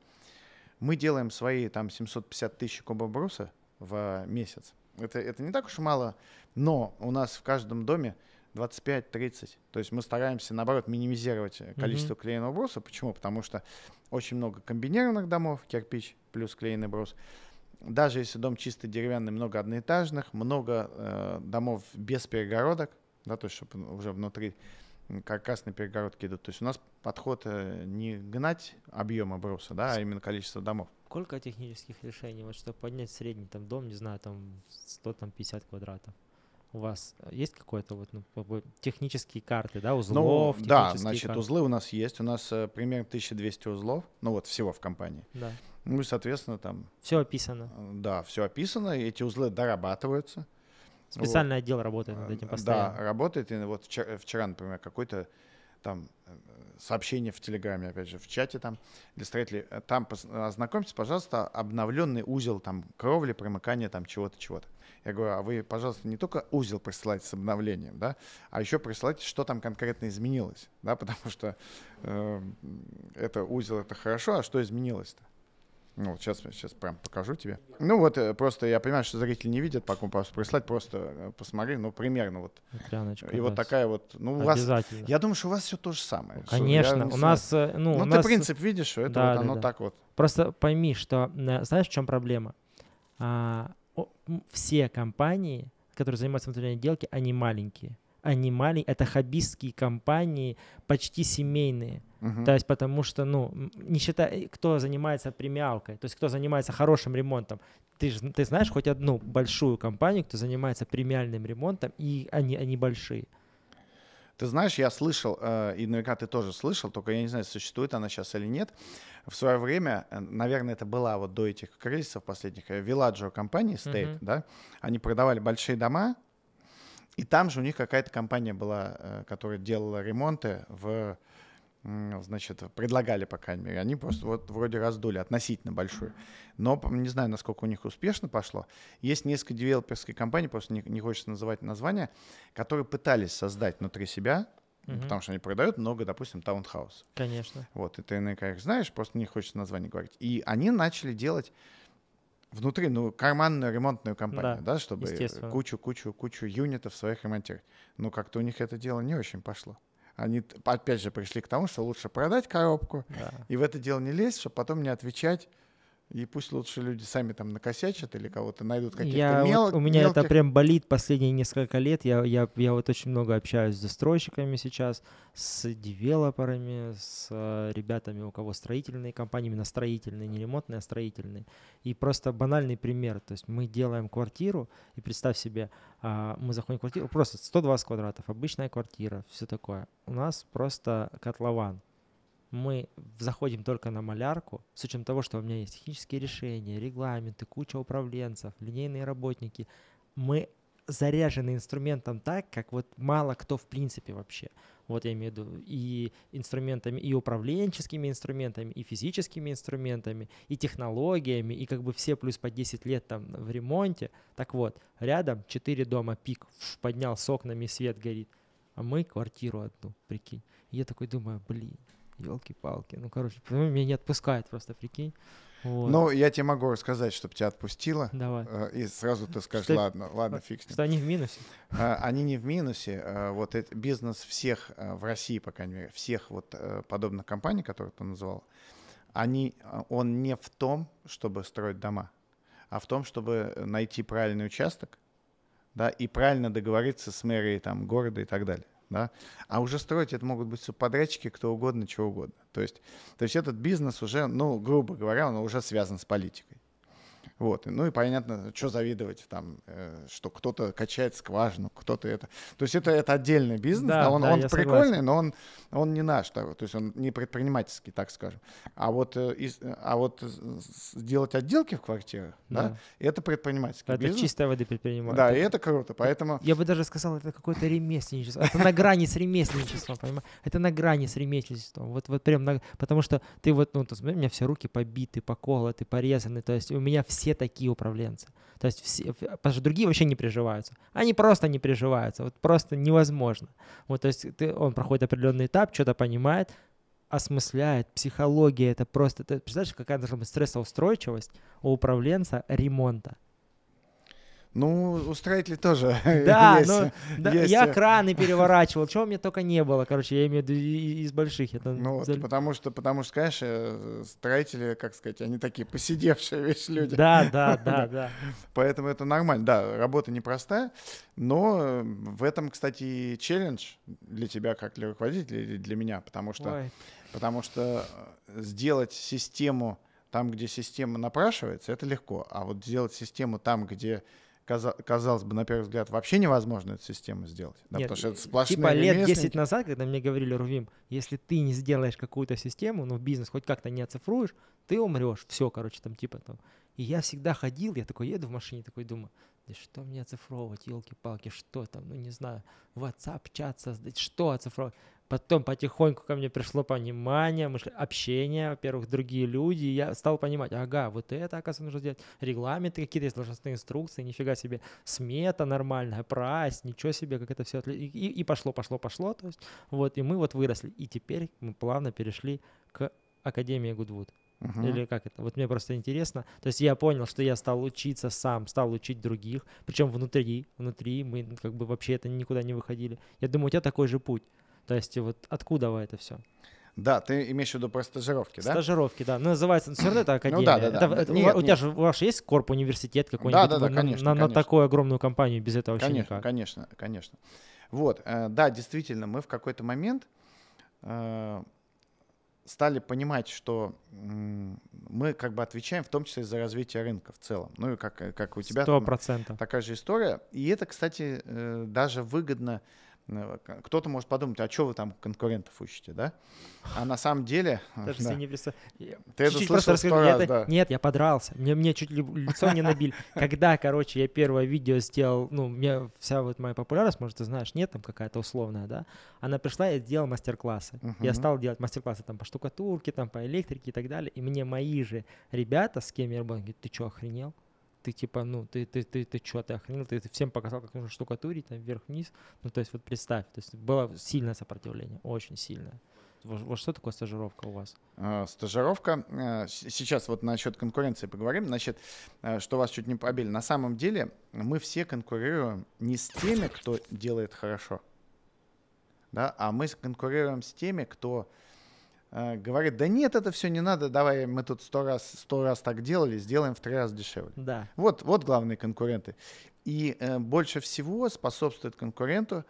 Мы делаем свои там 750 тысяч кубов бруса в месяц. Это, это не так уж мало, но у нас в каждом доме 25-30. То есть мы стараемся, наоборот, минимизировать э, количество mm-hmm. клееного бруса. Почему? Потому что очень много комбинированных домов, кирпич плюс клееный брус даже если дом чисто деревянный, много одноэтажных, много э, домов без перегородок, да, то есть чтобы уже внутри каркасные перегородки идут. То есть у нас подход э, не гнать объема бруса, да, а именно количество домов. Сколько технических решений, вот чтобы поднять средний там дом, не знаю, там 100-50 квадратов? у вас э, есть какой-то вот ну, технические карты, да, узлов? Ну, да, значит, карты. узлы у нас есть. У нас э, примерно 1200 узлов, ну вот всего в компании. Да. Ну и, соответственно, там... Все описано. Э, да, все описано, эти узлы дорабатываются. Специальный вот. отдел работает над этим постоянно. Да, работает. И вот вчера, вчера например, какой-то там сообщение в Телеграме, опять же, в чате там для строителей. Там ознакомьтесь, пожалуйста, обновленный узел там кровли, примыкания там чего-то, чего-то. Я говорю, а вы, пожалуйста, не только узел присылайте с обновлением, да, а еще присылайте, что там конкретно изменилось, да, потому что э, это узел это хорошо, а что изменилось-то? Ну, вот сейчас, сейчас прям покажу тебе. Ну, вот э, просто я понимаю, что зрители не видят, поэтому просто прислать, просто э, посмотри, ну, примерно вот. Пряночка, и вот такая вот, ну, у вас, я думаю, что у вас все то же самое. Ну, конечно, у нас, э, ну, Ну, ты нас... принцип видишь, это да, вот да, оно да. так вот. Просто пойми, что, знаешь, в чем проблема? А, все компании, которые занимаются внутренней отделкой, они маленькие. Они маленькие, это хоббистские компании, почти семейные. Uh-huh. То есть потому что, ну, не считая, э, кто занимается премиалкой, то есть кто занимается хорошим ремонтом, ты, же, ты знаешь хоть одну большую компанию, кто занимается премиальным ремонтом, и они, они большие. Ты знаешь, я слышал, э, и наверняка ты тоже слышал, только я не знаю, существует она сейчас или нет. В свое время, э, наверное, это была вот до этих кризисов последних, Виладжо э, компании State, mm-hmm. да, они продавали большие дома, и там же у них какая-то компания была, которая делала ремонты в значит, предлагали, по крайней мере. Они просто вот вроде раздули относительно большую. Но не знаю, насколько у них успешно пошло. Есть несколько девелоперских компаний, просто не, не хочется называть названия, которые пытались создать внутри себя Угу. Потому что они продают много, допустим, таунхаус. Конечно. Вот, и ты наверняка их знаешь, просто не хочется название говорить. И они начали делать внутри, ну, карманную ремонтную компанию, да, да чтобы кучу-кучу-кучу юнитов своих ремонтировать. Но как-то у них это дело не очень пошло они опять же пришли к тому, что лучше продать коробку да. и в это дело не лезть, чтобы потом не отвечать и пусть лучше люди сами там накосячат или кого-то найдут какие то я, вот У меня мелких... это прям болит последние несколько лет. Я, я, я вот очень много общаюсь с застройщиками сейчас, с девелоперами, с э, ребятами, у кого строительные компании, именно строительные, не ремонтные, а строительные. И просто банальный пример. То есть мы делаем квартиру, и представь себе, а, мы заходим в квартиру, просто 120 квадратов, обычная квартира, все такое. У нас просто котлован мы заходим только на малярку, с учетом того, что у меня есть технические решения, регламенты, куча управленцев, линейные работники, мы заряжены инструментом так, как вот мало кто в принципе вообще. Вот я имею в виду и инструментами, и управленческими инструментами, и физическими инструментами, и технологиями, и как бы все плюс по 10 лет там в ремонте. Так вот, рядом 4 дома пик, фу, поднял с окнами свет горит, а мы квартиру одну, прикинь. я такой думаю, блин, елки-палки. Ну, короче, ну, меня не отпускает просто, прикинь. Вот. Ну, я тебе могу сказать, чтобы тебя отпустило. Давай. Э, и сразу ты скажешь, что, ладно, ладно, а, фиг с ним. Что они в минусе? Э, они не в минусе. Э, вот это бизнес всех в России, по крайней мере, всех вот подобных компаний, которые ты назвал, они, он не в том, чтобы строить дома, а в том, чтобы найти правильный участок, да, и правильно договориться с мэрией там города и так далее да, а уже строить это могут быть субподрядчики, кто угодно, чего угодно. То есть, то есть этот бизнес уже, ну, грубо говоря, он уже связан с политикой. Вот. Ну и понятно, что завидовать там, э, что кто-то качает скважину, кто-то это. То есть это, это отдельный бизнес, да, он, да, он прикольный, согласен. но он, он не наш, то есть он не предпринимательский, так скажем. А вот, э, э, а вот сделать отделки в квартирах, да, да это предпринимательский это бизнес. Это чистая воды предприниматель. Да, и это круто, поэтому... Я бы даже сказал, это какое-то ремесленничество. Это на грани с ремесленничеством, понимаешь? Это на грани с ремесленничеством. Вот, вот прям на... Потому что ты вот, ну, у меня все руки побиты, поколоты, порезаны, то есть у меня все все такие управленцы. То есть все, потому что другие вообще не приживаются. Они просто не приживаются. Вот просто невозможно. Вот, то есть ты, он проходит определенный этап, что-то понимает, осмысляет, психология, это просто... Ты представляешь, какая должна быть стрессоустойчивость у управленца ремонта? Ну, устроители тоже. Да, есть, но, ну, да есть. я краны переворачивал, чего у меня только не было, короче, я имею в виду из больших. Это ну, вот, потому что, потому что, конечно, строители, как сказать, они такие посидевшие вещь люди. Да, да, да, да. Поэтому это нормально. Да, работа непростая, но э, в этом, кстати, челлендж для тебя, как для руководителя, или для меня, потому что, потому что э, сделать систему там, где система напрашивается, это легко, а вот сделать систему там, где казалось бы, на первый взгляд, вообще невозможно эту систему сделать. Да, Нет, потому что это сплошные Типа лет 10 назад, когда мне говорили, Рувим, если ты не сделаешь какую-то систему, ну, в бизнес хоть как-то не оцифруешь, ты умрешь. Все, короче, там типа там. И я всегда ходил, я такой еду в машине, такой думаю, да что мне оцифровывать, елки-палки, что там, ну не знаю, WhatsApp, чат создать, что оцифровать? Потом потихоньку ко мне пришло понимание, мышление, общение, во-первых, другие люди. И я стал понимать, ага, вот это, оказывается, нужно сделать, Регламенты какие-то есть, должностные инструкции, нифига себе. Смета нормальная, прайс, ничего себе, как это все. Отли... И, и пошло, пошло, пошло. То есть, вот, и мы вот выросли. И теперь мы плавно перешли к Академии Гудвуд. Uh-huh. Или как это? Вот мне просто интересно. То есть я понял, что я стал учиться сам, стал учить других, причем внутри, внутри мы как бы вообще это никуда не выходили. Я думаю, у тебя такой же путь. То есть вот откуда вы это все? Да, ты имеешь в виду про стажировки, да? Стажировки, да. Ну, называется, ну, все равно это ну академия. Ну, да, да, да. Это, ну, нет, у, у тебя же у вас есть корп, университет какой-нибудь? Да, да, да, на, конечно, на, конечно. На такую огромную компанию без этого вообще конечно, никак. Конечно, конечно. Вот, э, да, действительно, мы в какой-то момент э, стали понимать, что э, мы как бы отвечаем в том числе за развитие рынка в целом. Ну и как, э, как у тебя Сто процентов. такая же история. И это, кстати, э, даже выгодно Э, кто-то может подумать, а что вы там конкурентов ищете, да? А на самом деле... да. не лицо. Ты чуть -чуть это слышал сто раз, это... да. Нет, я подрался. Мне, мне чуть ли лицо не набили. Когда, короче, я первое видео сделал, ну, мне вся вот моя популярность, может, ты знаешь, нет там какая-то условная, да? Она пришла, я сделал мастер-классы. Uh-huh. Я стал делать мастер-классы там по штукатурке, там по электрике и так далее. И мне мои же ребята, с кем я работал, говорят, ты что, охренел? ты типа, ну, ты, ты, ты, ты что, ты охренел, ты, ты всем показал, как нужно штукатурить, там, вверх-вниз, ну, то есть вот представь, то есть было сильное сопротивление, очень сильное. Вот, вот что такое стажировка у вас? А, стажировка. Э, сейчас вот насчет конкуренции поговорим. Значит, э, что вас чуть не пробили. На самом деле мы все конкурируем не с теми, кто делает хорошо, да, а мы конкурируем с теми, кто Э, говорит, да нет, это все не надо, давай мы тут сто раз, сто раз так делали, сделаем в три раза дешевле. Да. Вот, вот главные конкуренты. И э, больше всего способствует конкуренту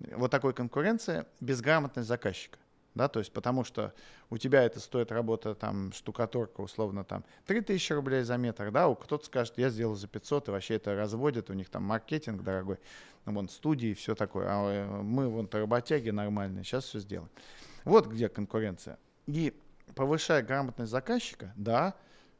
э, вот такой конкуренции безграмотность заказчика. Да, то есть потому что у тебя это стоит работа там штукатурка условно там 3000 рублей за метр, да, у кто-то скажет, я сделал за 500, и вообще это разводят, у них там маркетинг дорогой, ну, вон студии и все такое, а э, мы вон работяги нормальные, сейчас все сделаем. Вот где конкуренция. И повышая грамотность заказчика, да,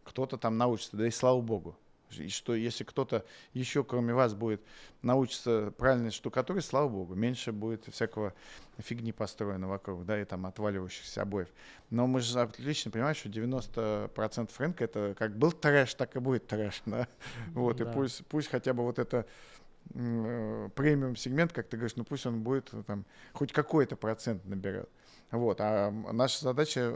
кто-то там научится, да и слава богу. И что если кто-то еще, кроме вас, будет научиться правильной штукатуре, слава богу, меньше будет всякого фигни построено вокруг, да, и там отваливающихся обоев. Но мы же отлично понимаем, что 90% рынка это как был трэш, так и будет трэш, да. Вот, да. и пусть, пусть хотя бы вот это э, премиум сегмент, как ты говоришь, ну пусть он будет э, там хоть какой-то процент наберет. Вот. А наша задача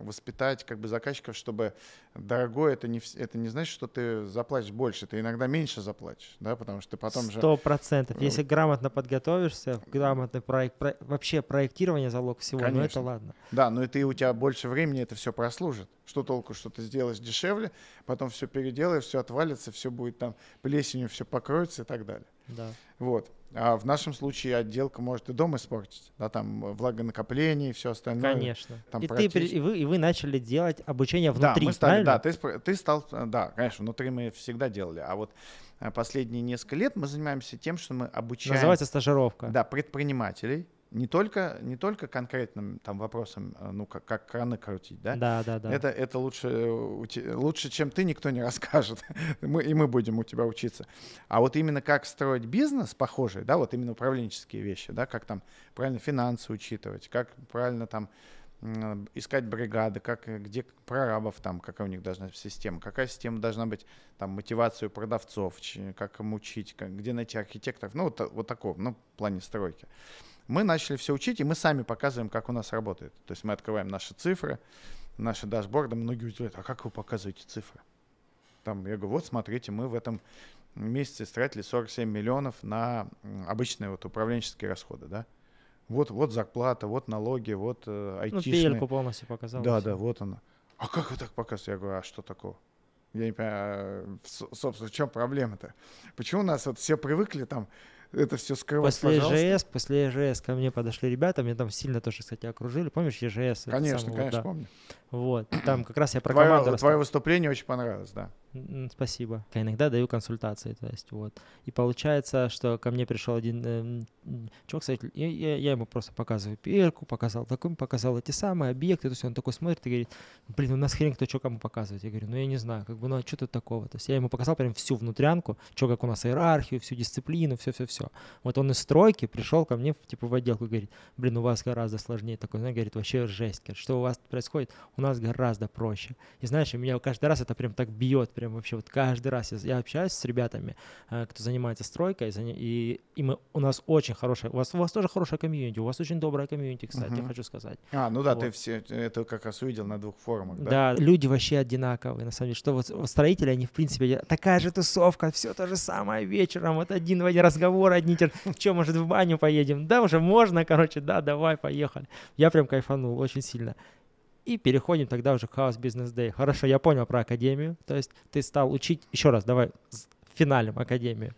воспитать как бы заказчиков, чтобы дорогое это не, это не значит, что ты заплатишь больше, ты иногда меньше заплатишь, да, потому что ты потом 100%. же... Сто процентов. Э, Если грамотно подготовишься, грамотный проект, про... вообще проектирование залог всего, Конечно. но это ладно. Да, но это и у тебя больше времени это все прослужит. Что толку, что ты сделаешь дешевле, потом все переделаешь, все отвалится, все будет там плесенью, все покроется и так далее. Да. Вот. А в нашем случае отделка может и дом испортить, да, там влагонакопление и все остальное. Конечно. Там и, ты, и, вы, и вы начали делать обучение внутри, да, мы стали, Да, ты, ты стал, да, конечно, внутри мы всегда делали, а вот э, последние несколько лет мы занимаемся тем, что мы обучаем... Называется стажировка. Да, предпринимателей, не только, не только конкретным там вопросом, э, ну, как, как краны крутить, да? Да, да, да. Это, это лучше, э, лучше, чем ты, никто не расскажет. мы, и мы будем у тебя учиться. А вот именно как строить бизнес похожий, да, вот именно управленческие вещи, да, как там правильно финансы учитывать, как правильно там искать бригады, как, э, где прорабов там, какая у них должна быть система, какая система должна быть, там, мотивацию продавцов, как им учить, как, где найти архитекторов, ну, вот, вот такого, ну, в плане стройки мы начали все учить, и мы сами показываем, как у нас работает. То есть мы открываем наши цифры, наши дашборды. Многие удивляют, а как вы показываете цифры? Там я говорю, вот смотрите, мы в этом месяце стратили 47 миллионов на обычные вот управленческие расходы, да? Вот, вот зарплата, вот налоги, вот э, ну, айтишные. Ну, пельку полностью показал. Да, да, вот она. А как вы так показываете? Я говорю, а что такого? Я не понимаю, а, собственно, в чем проблема-то? Почему у нас вот все привыкли там это все скрывать, После пожалуйста. ЕЖС, после ЕЖС ко мне подошли ребята, меня там сильно тоже, кстати, окружили. Помнишь ЕЖС? Конечно, самого, конечно, да. помню. Вот, там как раз я про твое, команду... Твое выступление очень понравилось, да. Спасибо. Я иногда даю консультации, то есть вот. И получается, что ко мне пришел один э, чувак, кстати, я, я, я ему просто показываю пирку, показал такой, показал эти самые объекты, то есть он такой смотрит и говорит, блин, у нас хрен кто что кому показывать, Я говорю, ну я не знаю, как бы, ну а что тут такого? То есть я ему показал прям всю внутрянку, что как у нас иерархию, всю дисциплину, все-все-все. Вот он из стройки пришел ко мне, типа в отделку, и говорит, блин, у вас гораздо сложнее такой, знаешь, говорит, вообще жесть, говорит, что у вас происходит, у нас гораздо проще. И знаешь, у меня каждый раз это прям так бьет, прям вообще вот каждый раз я, я общаюсь с ребятами, э, кто занимается стройкой, и, и мы, у нас очень хорошая, у вас, у вас тоже хорошая комьюнити, у вас очень добрая комьюнити, кстати, uh я хочу сказать. А, ну да, вот. ты все это как раз увидел на двух форумах, да? Да, люди вообще одинаковые, на самом деле, что вот строители, они в принципе, такая же тусовка, все то же самое вечером, вот один в один разговор, одни те что, может в баню поедем? Да, уже можно, короче, да, давай, поехали. Я прям кайфанул очень сильно. И переходим тогда уже к House Business Day. Хорошо, я понял про академию. То есть ты стал учить, еще раз, давай, финальным академию.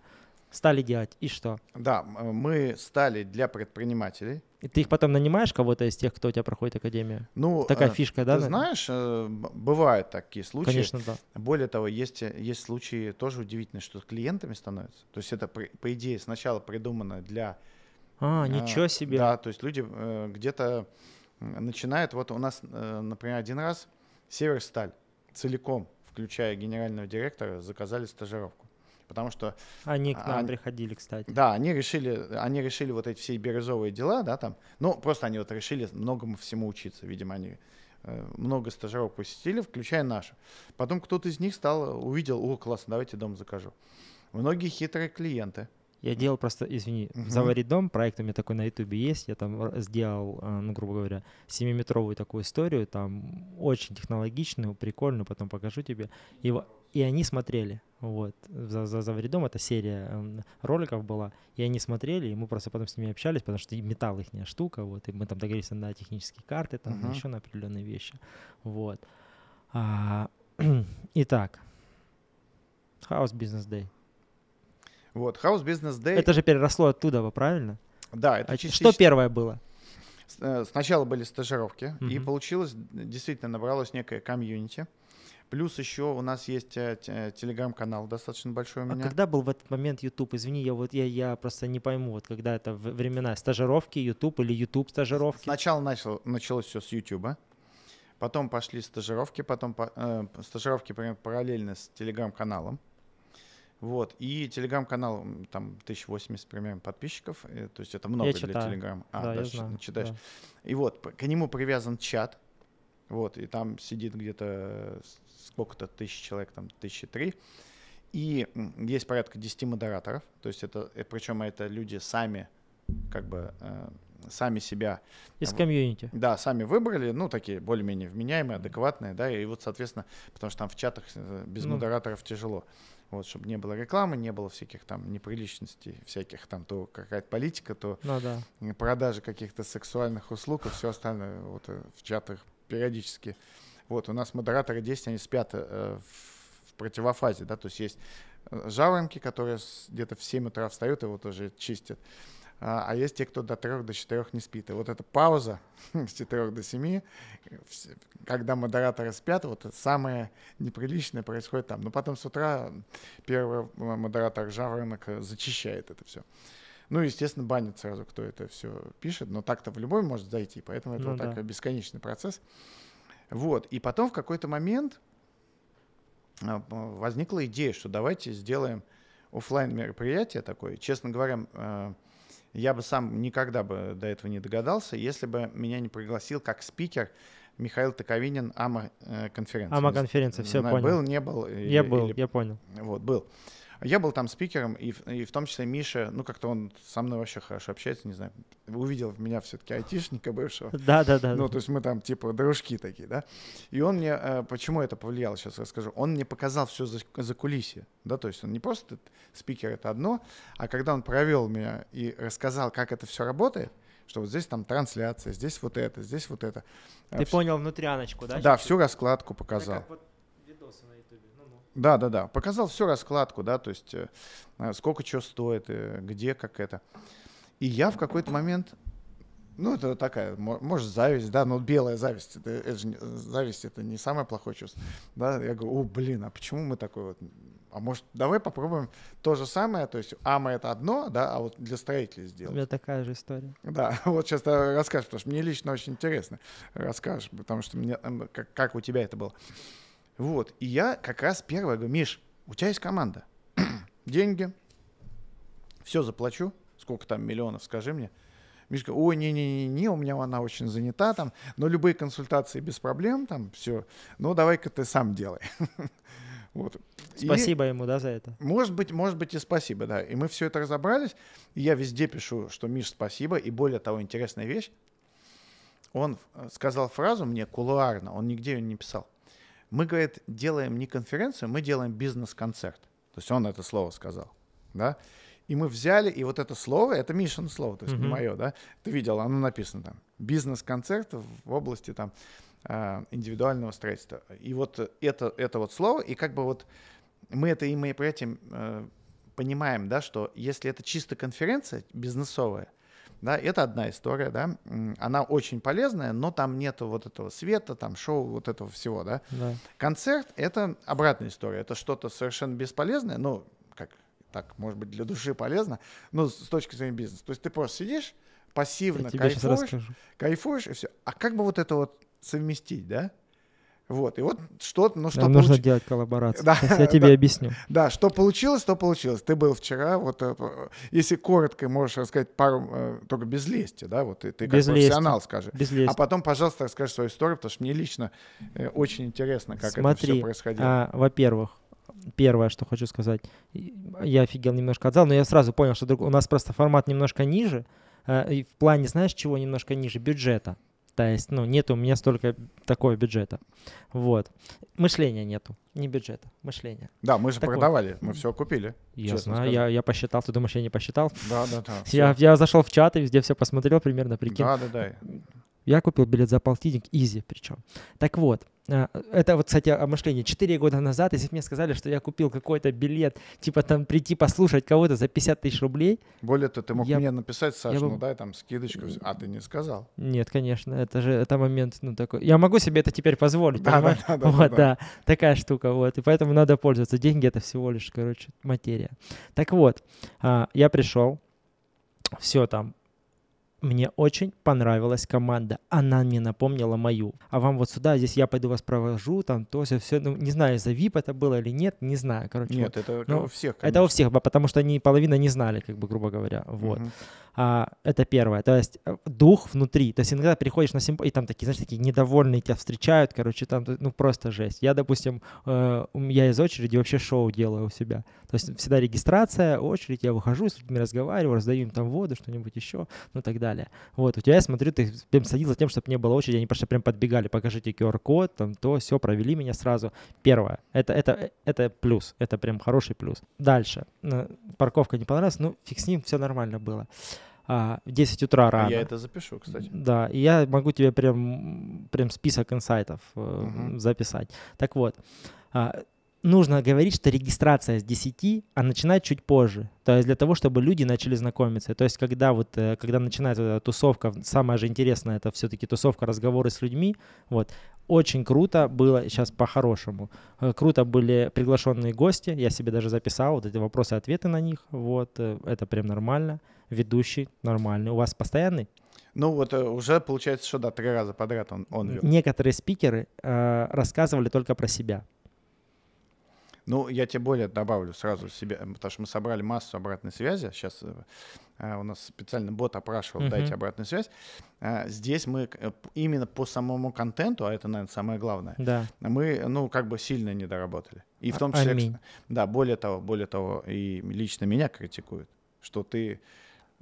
Стали делать, и что? Да, э, мы стали для предпринимателей. И ты их потом нанимаешь кого-то из тех, кто у тебя проходит академию? Ну, такая э, фишка, да? Ты наверное? знаешь, э, бывают такие случаи. Конечно, да. Более того, есть, есть случаи тоже удивительные, что клиентами становятся. То есть это, по идее, сначала придумано для... А, ничего себе. Да, то есть люди где-то начинает, вот у нас, э, например, один раз Северсталь целиком, включая генерального директора, заказали стажировку. Потому что... Они к нам они, приходили, кстати. Да, они решили, они решили вот эти все бирюзовые дела, да, там. Ну, просто они вот решили многому всему учиться. Видимо, они э, много стажировок посетили, включая наши. Потом кто-то из них стал, увидел, о, классно, давайте дом закажу. Многие хитрые клиенты – я делал просто, извини, угу. «Завари дом», проект у меня такой на ютубе есть, я там сделал, а, ну, грубо говоря, 7-метровую такую историю, там очень технологичную, прикольную, потом покажу тебе. И, и они смотрели, вот, за, за, за дом эта серия эм, роликов была, и они смотрели, и мы просто потом с ними общались, потому что металл их не штука, вот, и мы там договорились на технические карты, там, uh-huh. еще на определенные вещи, вот. А, Итак, House Business Day. Вот, House Business Day... Это же переросло оттуда, правильно? Да, это а частично... Что первое было? Э, сначала были стажировки, mm-hmm. и получилось, действительно, набралось некое комьюнити. Плюс еще у нас есть э, телеграм-канал достаточно большой у а меня. А когда был в этот момент YouTube? Извини, я вот я, я просто не пойму, вот когда это времена стажировки YouTube или YouTube стажировки? Сначала начал, началось все с YouTube, потом пошли стажировки, потом э, стажировки параллельно с телеграм-каналом. Вот. И телеграм-канал, там 1080 примерно подписчиков. Э, то есть это много я для телеграма. А, да, даже читаешь. Да. И вот, к нему привязан чат. Вот, и там сидит где-то э, сколько-то тысяч человек, там тысячи три. И есть порядка 10 модераторов. То есть это, э, причем это люди сами как бы сами себя... Из комьюнити. Да, сами выбрали, ну, такие более-менее вменяемые, адекватные, да, и вот, соответственно, потому что там в чатах э, без ну. модераторов тяжело. Вот, чтобы не было рекламы, не было всяких там неприличностей, всяких там то какая-то политика, то ну, да. продажи каких-то сексуальных услуг и все остальное вот э, в чатах периодически. Вот, у нас модераторы 10, они спят э, в противофазе, да, то есть есть э, жаворонки, которые где-то в 7 утра встают и вот уже чистят. А, а есть те, кто до трех, до четырех не спит. И вот эта пауза с четырех до семи, когда модераторы спят, вот это самое неприличное происходит там. Но потом с утра первый модератор Жаворонок э, зачищает это все. Ну, естественно, банит сразу, кто это все пишет, но так-то в любой может зайти, поэтому это ну, вот да. такой бесконечный процесс. Вот, и потом в какой-то момент а, возникла идея, что давайте сделаем офлайн мероприятие такое. Честно говоря, а, я бы сам никогда бы до этого не догадался, если бы меня не пригласил как спикер Михаил Токовинин АМА-конференция. Э, АМА-конференция, все понял. Был, не был? Я и, э, был, или... я понял. Вот, был. Я был там спикером, и, и в том числе Миша, ну как-то он со мной вообще хорошо общается, не знаю, увидел в меня все-таки айтишника бывшего. Да, да, да. Ну, то есть мы там типа дружки такие, да. И он мне, э, почему это повлияло, сейчас расскажу, он мне показал все за, за кулисье, да, то есть он не просто спикер это одно, а когда он провел меня и рассказал, как это все работает, что вот здесь там трансляция, здесь вот это, здесь вот это. Ты а, понял внутряночку, да? Да, чуть-чуть? всю раскладку показал. Это как вот да, да, да. Показал всю раскладку, да, то есть э, э, сколько чего стоит, э, где, как это. И я в какой-то момент, ну, это такая, может, зависть, да, но белая зависть, это, это же, зависть это не самое плохое чувство, да, я говорю, о, блин, а почему мы такой вот, а может, давай попробуем то же самое, то есть АМА это одно, да, а вот для строителей сделать. У меня такая же история. Да, вот сейчас ты расскажешь, потому что мне лично очень интересно расскажешь, потому что мне, как, как у тебя это было. Вот. И я как раз первое говорю, Миш, у тебя есть команда. Деньги. Все заплачу. Сколько там миллионов, скажи мне. Мишка, ой, не-не-не, у меня она очень занята там, но любые консультации без проблем, там все. Ну, давай-ка ты сам делай. Вот. Спасибо и, ему, да, за это? Может быть, может быть и спасибо, да. И мы все это разобрались. И я везде пишу, что Миш, спасибо. И более того, интересная вещь. Он э, сказал фразу мне кулуарно, он нигде ее не писал мы, говорит, делаем не конференцию, мы делаем бизнес-концерт. То есть он это слово сказал, да. И мы взяли, и вот это слово, это Мишин слово, то есть mm-hmm. не мое, да. Ты видел, оно написано там. Бизнес-концерт в области там а, индивидуального строительства. И вот это, это вот слово, и как бы вот мы это и мы при этим э, понимаем, да, что если это чисто конференция бизнесовая, да, это одна история, да. Она очень полезная, но там нету вот этого света, там шоу, вот этого всего, да. да. Концерт — это обратная история. Это что-то совершенно бесполезное, ну, как так, может быть, для души полезно, но с точки зрения бизнеса. То есть ты просто сидишь, пассивно кайфуешь, кайфуешь и все. А как бы вот это вот совместить, да? Вот, и вот что... Ну, что Нам получ... нужно делать коллаборацию. Да, я тебе да, объясню. Да, что получилось, то получилось. Ты был вчера, вот, э, если коротко, можешь рассказать пару, э, только без лести, да, вот, ты, ты без как лести. профессионал скажи. Без лести. А потом, пожалуйста, расскажи свою историю, потому что мне лично э, очень интересно, как Смотри, это все происходило. А, во-первых, первое, что хочу сказать, я офигел немножко от зала, но я сразу понял, что у нас просто формат немножко ниже, и в плане, знаешь, чего немножко ниже? Бюджета. То есть, ну, нет у меня столько такого бюджета. Вот. Мышления нету. Не бюджета, мышления. Да, мы же так продавали, вот. мы все купили. Я знаю, я, я посчитал, ты думаешь, я не посчитал? Да, да, да. Я, я зашел в чат и везде все посмотрел, примерно прикинь. Да, да, да. Я купил билет за полтинник, изи причем. Так вот, а, это вот, кстати, о мышлении. Четыре года назад, если бы мне сказали, что я купил какой-то билет, типа там прийти послушать кого-то за 50 тысяч рублей. Более того, ты мог я... мне написать, Саш, ну бы... ну дай там скидочку, а ты не сказал. Нет, конечно, это же это момент, ну такой. Я могу себе это теперь позволить, да, понимаешь? да, да, вот, да, да. да, такая штука, вот. И поэтому надо пользоваться. Деньги — это всего лишь, короче, материя. Так вот, а, я пришел, все там, мне очень понравилась команда. Она мне напомнила мою. А вам вот сюда, здесь я пойду вас провожу, там то все, все. Ну, не знаю, за VIP это было или нет, не знаю. Короче, нет, вот. это ну, у всех. Конечно. Это у всех, потому что они половина не знали, как бы, грубо говоря. Вот. Угу. А, это первое. То есть э, дух внутри. То есть иногда приходишь на симпо, и там такие, знаешь, такие недовольные тебя встречают, короче, там, ну, просто жесть. Я, допустим, э, я из очереди вообще шоу делаю у себя. То есть всегда регистрация, очередь, я выхожу, с людьми разговариваю, раздаю им там воду, что-нибудь еще, ну, так далее далее. Вот, у тебя, я смотрю, ты прям следил за тем, чтобы не было очереди, они просто прям подбегали, покажите QR-код, там то, все, провели меня сразу. Первое, это, это, это плюс, это прям хороший плюс. Дальше, парковка не понравилась, ну фиг с ним, все нормально было а, 10 утра а рано. Я это запишу, кстати. Да, и я могу тебе прям, прям список инсайтов э, угу. записать. Так вот, а, нужно говорить, что регистрация с 10, а начинать чуть позже. То есть для того, чтобы люди начали знакомиться. То есть когда вот, э, когда начинается эта тусовка, самое же интересное, это все-таки тусовка, разговоры с людьми, вот, очень круто было сейчас по-хорошему. Э, круто были приглашенные гости, я себе даже записал вот эти вопросы, ответы на них, вот, э, это прям нормально. Ведущий нормальный. У вас постоянный? Ну вот уже получается, что да, три раза подряд он, он вел. Некоторые спикеры э, рассказывали только про себя. Ну, я тебе более добавлю сразу себе, потому что мы собрали массу обратной связи. Сейчас э, а, у нас специально бот опрашивал, uh дайте обратную связь. Э, здесь мы э, именно по самому контенту, а это, наверное, самое главное, да. мы, ну, как бы сильно не доработали. И в а, том числе, I да, более того, более того, и лично меня критикуют, что ты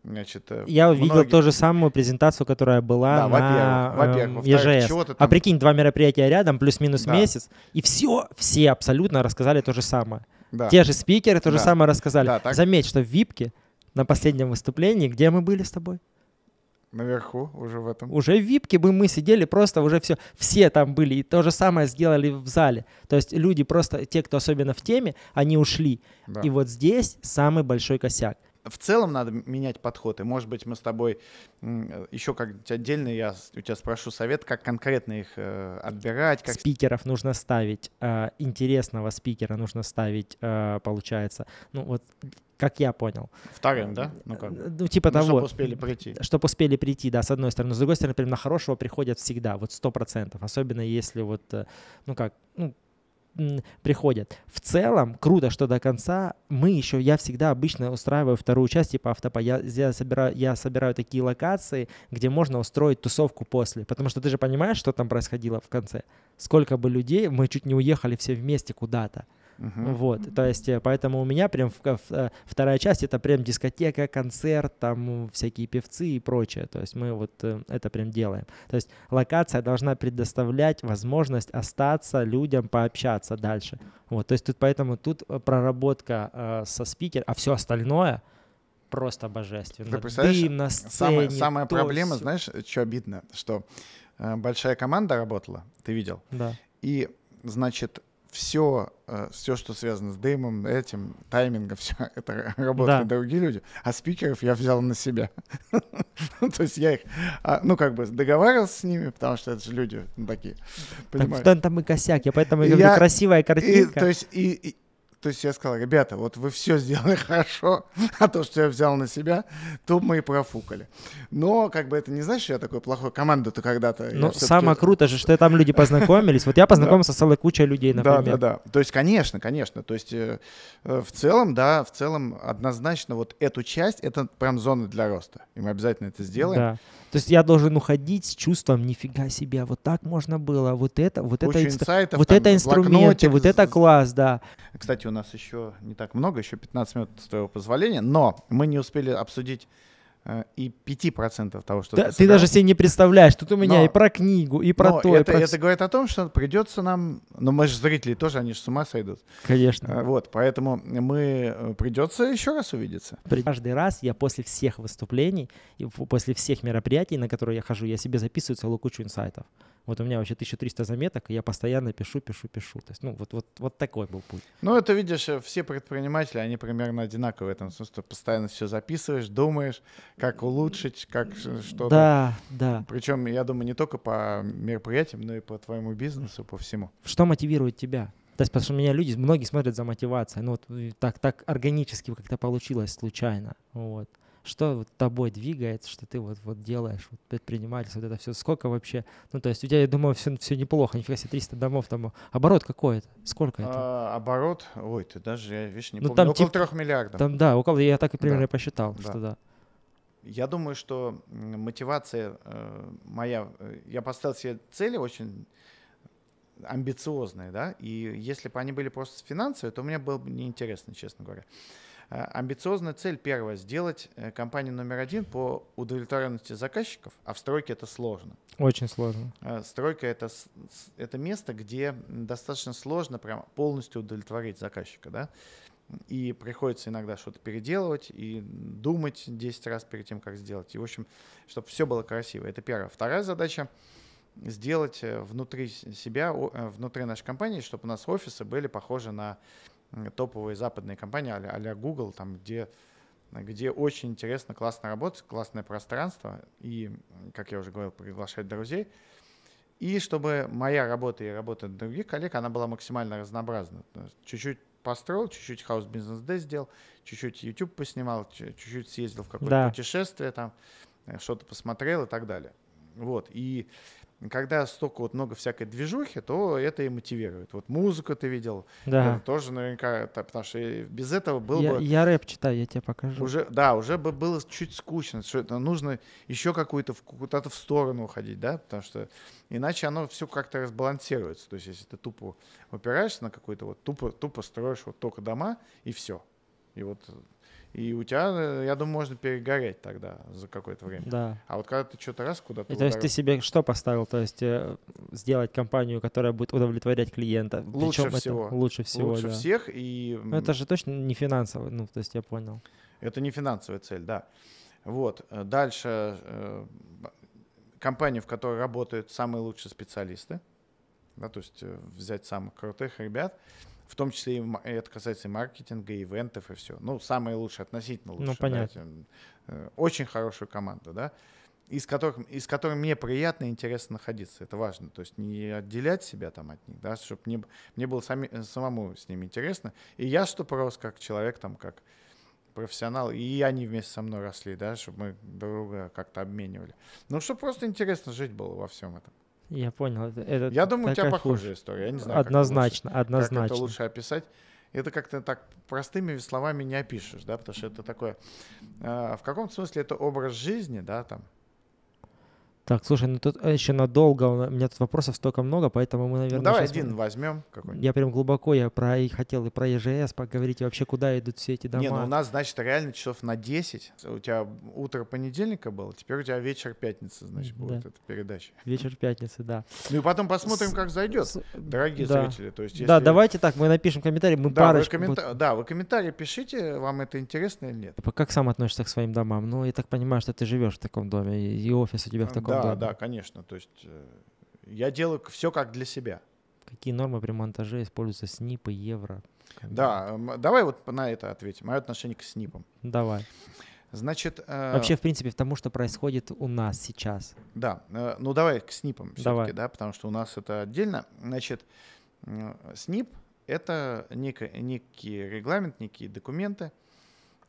Значит, э, я видел многие... ту же самую презентацию, которая была да, на во-первых, э, во-первых, во там... А прикинь, два мероприятия рядом, плюс-минус да. месяц, и все, все абсолютно рассказали то же самое. Да. Те же спикеры то да. же самое рассказали. Да, так... Заметь, что в Випке на последнем выступлении, где мы были с тобой? Наверху уже в этом. Уже в Випке бы мы сидели, просто уже все, все там были, и то же самое сделали в зале. То есть люди просто, те, кто особенно в теме, они ушли. Да. И вот здесь самый большой косяк в целом надо менять подход. И, может быть, мы с тобой еще как-нибудь отдельно я у тебя спрошу совет, как конкретно их э, отбирать. Как... Спикеров нужно ставить, э, интересного спикера нужно ставить, э, получается. Ну вот как я понял. Вторым, да? Ну, как? Э, ну типа ну, того. Чтобы успели прийти. Чтобы успели прийти, да, с одной стороны. С другой стороны, например, на хорошего приходят всегда, вот сто процентов. Особенно если вот, э, ну как, ну, приходят. В целом, круто, что до конца мы еще, я всегда обычно устраиваю вторую часть типа автопа. Я, я, собираю, я собираю такие локации, где можно устроить тусовку после. Потому что ты же понимаешь, что там происходило в конце. Сколько бы людей, мы чуть не уехали все вместе куда-то. Uh-huh. Вот, то есть, э, поэтому у меня прям в, в, э, вторая часть это прям дискотека, концерт, там всякие певцы и прочее. То есть мы вот э, это прям делаем. То есть локация должна предоставлять возможность остаться людям, пообщаться дальше. Вот, то есть тут поэтому тут проработка э, со спикером, а все остальное просто божественно. Ты представляешь, Дым на сцене. Самая, самая то, проблема, все. знаешь, что обидно, что э, большая команда работала, ты видел? Да. И значит, все, э, все, что связано с дымом, этим, таймингом, все это работают да. другие люди. А спикеров я взял на себя. То есть я их, а, ну, как бы договаривался с ними, потому что это же люди такие. Там и косяк, я поэтому говорю, красивая картинка. То есть то есть я сказал, ребята, вот вы все сделали хорошо, а то, что я взял на себя, то мы и профукали. Но как бы это не значит, что я такой плохой. Команду-то когда-то... Ну, самое круто же, что там люди познакомились. Вот я познакомился с целой кучей людей, например. Да, да, да. То есть, конечно, конечно. То есть э, э, в целом, да, в целом однозначно вот эту часть, это прям зона для роста. И мы обязательно это сделаем. То есть я должен уходить с чувством, нифига себе, вот так можно было, вот это, вот Куча это, инсайтов, вот там, это инструменты, вот это класс, да. Кстати, у нас еще не так много, еще 15 минут с твоего позволения, но мы не успели обсудить Э, и 5% того, что да, ты, ты даже себе не представляешь, тут у меня но, и про книгу, и про то, это, и про... это говорит о том, что придется нам, но мы же зрители тоже, они же с ума сойдут. Конечно. Э, вот, поэтому мы э, придется еще раз увидеться. Каждый раз я после всех выступлений, и после всех мероприятий, на которые я хожу, я себе записываю целую кучу инсайтов. Вот у меня вообще 1300 заметок, и я постоянно пишу, пишу, пишу. То есть, ну, вот, вот, вот такой был путь. Ну, это, видишь, э, все предприниматели, они примерно одинаковые в этом смысле. Ты постоянно все записываешь, думаешь, как улучшить, как что-то. Да, да. Причем, я думаю, не только по мероприятиям, но и по твоему бизнесу, по всему. Что мотивирует тебя? То есть, потому что меня люди, многие смотрят за мотивацией. Ну, вот так, так органически как-то получилось случайно. Вот что вот тобой двигается, что ты вот, вот делаешь, вот предприниматель, вот это все, сколько вообще, ну, то есть у тебя, я думаю, все, все неплохо, нифига себе, 300 домов там, оборот какой то сколько это? А, оборот, ой, ты даже, я, видишь, не ну, помню, там, около тип, миллиардов. Там, да, около, я так и примерно да. посчитал, да. что да. Я думаю, что мотивация э, моя, э, я поставил себе цели очень амбициозные, да, и если бы они были просто финансовые, то мне было бы неинтересно, честно говоря. Э, амбициозная цель первая – сделать э, компанию номер один по удовлетворенности заказчиков, а в стройке это сложно. Очень сложно. Э, стройка – это, это место, где достаточно сложно прям полностью удовлетворить заказчика, да? И приходится иногда что-то переделывать и думать 10 раз перед тем, как сделать. И, в общем, чтобы все было красиво. Это первая. Вторая задача сделать внутри себя, внутри нашей компании, чтобы у нас офисы были похожи на топовые западные компании а-ля Google, там, где, где очень интересно, классно работать, классное пространство и, как я уже говорил, приглашать друзей. И чтобы моя работа и работа других коллег, она была максимально разнообразна. Чуть-чуть построил, чуть-чуть хаус бизнес Day сделал, чуть-чуть YouTube поснимал, чуть-чуть съездил в какое-то да. путешествие, там э, что-то посмотрел и так далее. Вот. И когда столько вот много всякой движухи, то это и мотивирует. Вот музыку ты видел, да. Э, тоже наверняка, это, потому что без этого было я, бы... Я рэп читаю, я тебе покажу. Уже, да, уже бы было чуть скучно, что это нужно еще какую-то куда-то в сторону уходить, да, потому что иначе оно все как-то разбалансируется. То есть если ты тупо опираешься на какую то вот, тупо, тупо строишь вот только дома и все. И вот э, и у тебя, э, я думаю, можно перегореть тогда за какое-то время. Да. А вот когда ты что-то раз куда-то... И, то есть ты себе что поставил? То есть э, сделать компанию, которая будет удовлетворять клиента? Лучше Причем всего. Это лучше всего, Лучше да. всех и... Но ну, это же точно не финансовый, ну, то есть я понял. Это не финансовая цель, да. Вот, э, дальше компания, в которой работают самые лучшие специалисты, да, то есть взять самых крутых ребят, в том числе и это касается и маркетинга, и ивентов, и все. Ну, самые лучшие, относительно лучшие. Ну, понятно. Да, э, очень хорошую команду, да, из которых, из которых мне приятно и интересно находиться. Это важно. То есть не отделять себя там от них, да, чтобы мне, мне было сами, э, самому с ними интересно. И я что рос как человек, там, как профессионал, и они вместе со мной росли, да, чтобы мы друг друга как-то обменивали. Ну, чтобы просто интересно жить было во всем этом. Я понял. Это я думаю, у тебя похожая хуже. история. Я не знаю, однозначно, как однозначно. Как это лучше описать. Это как-то так простыми словами не опишешь, да, потому что это такое. Э, в каком смысле это образ жизни, да, там, так, слушай, ну тут э, еще надолго, у меня тут вопросов столько много, поэтому мы, наверное... Ну давай один будем... возьмем какой-нибудь. Я прям глубоко, я про и хотел и про ЕЖС поговорить, и вообще куда идут все эти дома. Не, ну у нас, значит, реально часов на 10. У тебя утро понедельника было, теперь у тебя вечер пятницы, значит, будет да. эта передача. Вечер пятницы, да. Ну и потом посмотрим, как зайдет, с... дорогие да. зрители. То есть, если... Да, давайте так, мы напишем комментарий, мы да, парочку... Вы коммента... Да, вы комментарии пишите, вам это интересно или нет. Типа, как сам относишься к своим домам? Ну, я так понимаю, что ты живешь в таком доме, и офис у тебя в таком да, да, да, конечно. То есть э, я делаю все как для себя. Какие нормы при монтаже используются СНИПы, евро? Да, давай вот на это ответим. Мое отношение к СНИПам. Давай. Значит... Э... Вообще, в принципе, тому, что происходит у нас сейчас. Да, э, ну давай к СНИПам все-таки, да, потому что у нас это отдельно. Значит, э, СНИП — это некий, некий регламент, некие документы, э,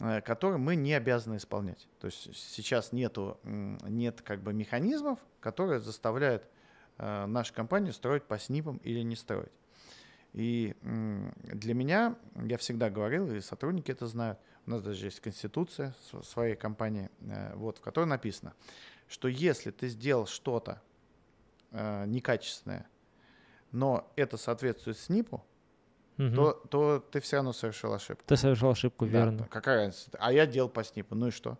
Э, которые мы не обязаны исполнять. То есть сейчас нету, нет как бы механизмов, которые заставляют э, нашу компанию строить по СНИПам или не строить. И для меня, я всегда говорил, и сотрудники это знают, у нас даже есть конституция своей компании, э, вот, в которой написано, что если ты сделал что-то некачественное, но это соответствует СНИПу, угу. то, то ты все равно совершил ошибку. Ты совершил ошибку, да, верно. Какая разница? А я делал по СНИПу, ну и что?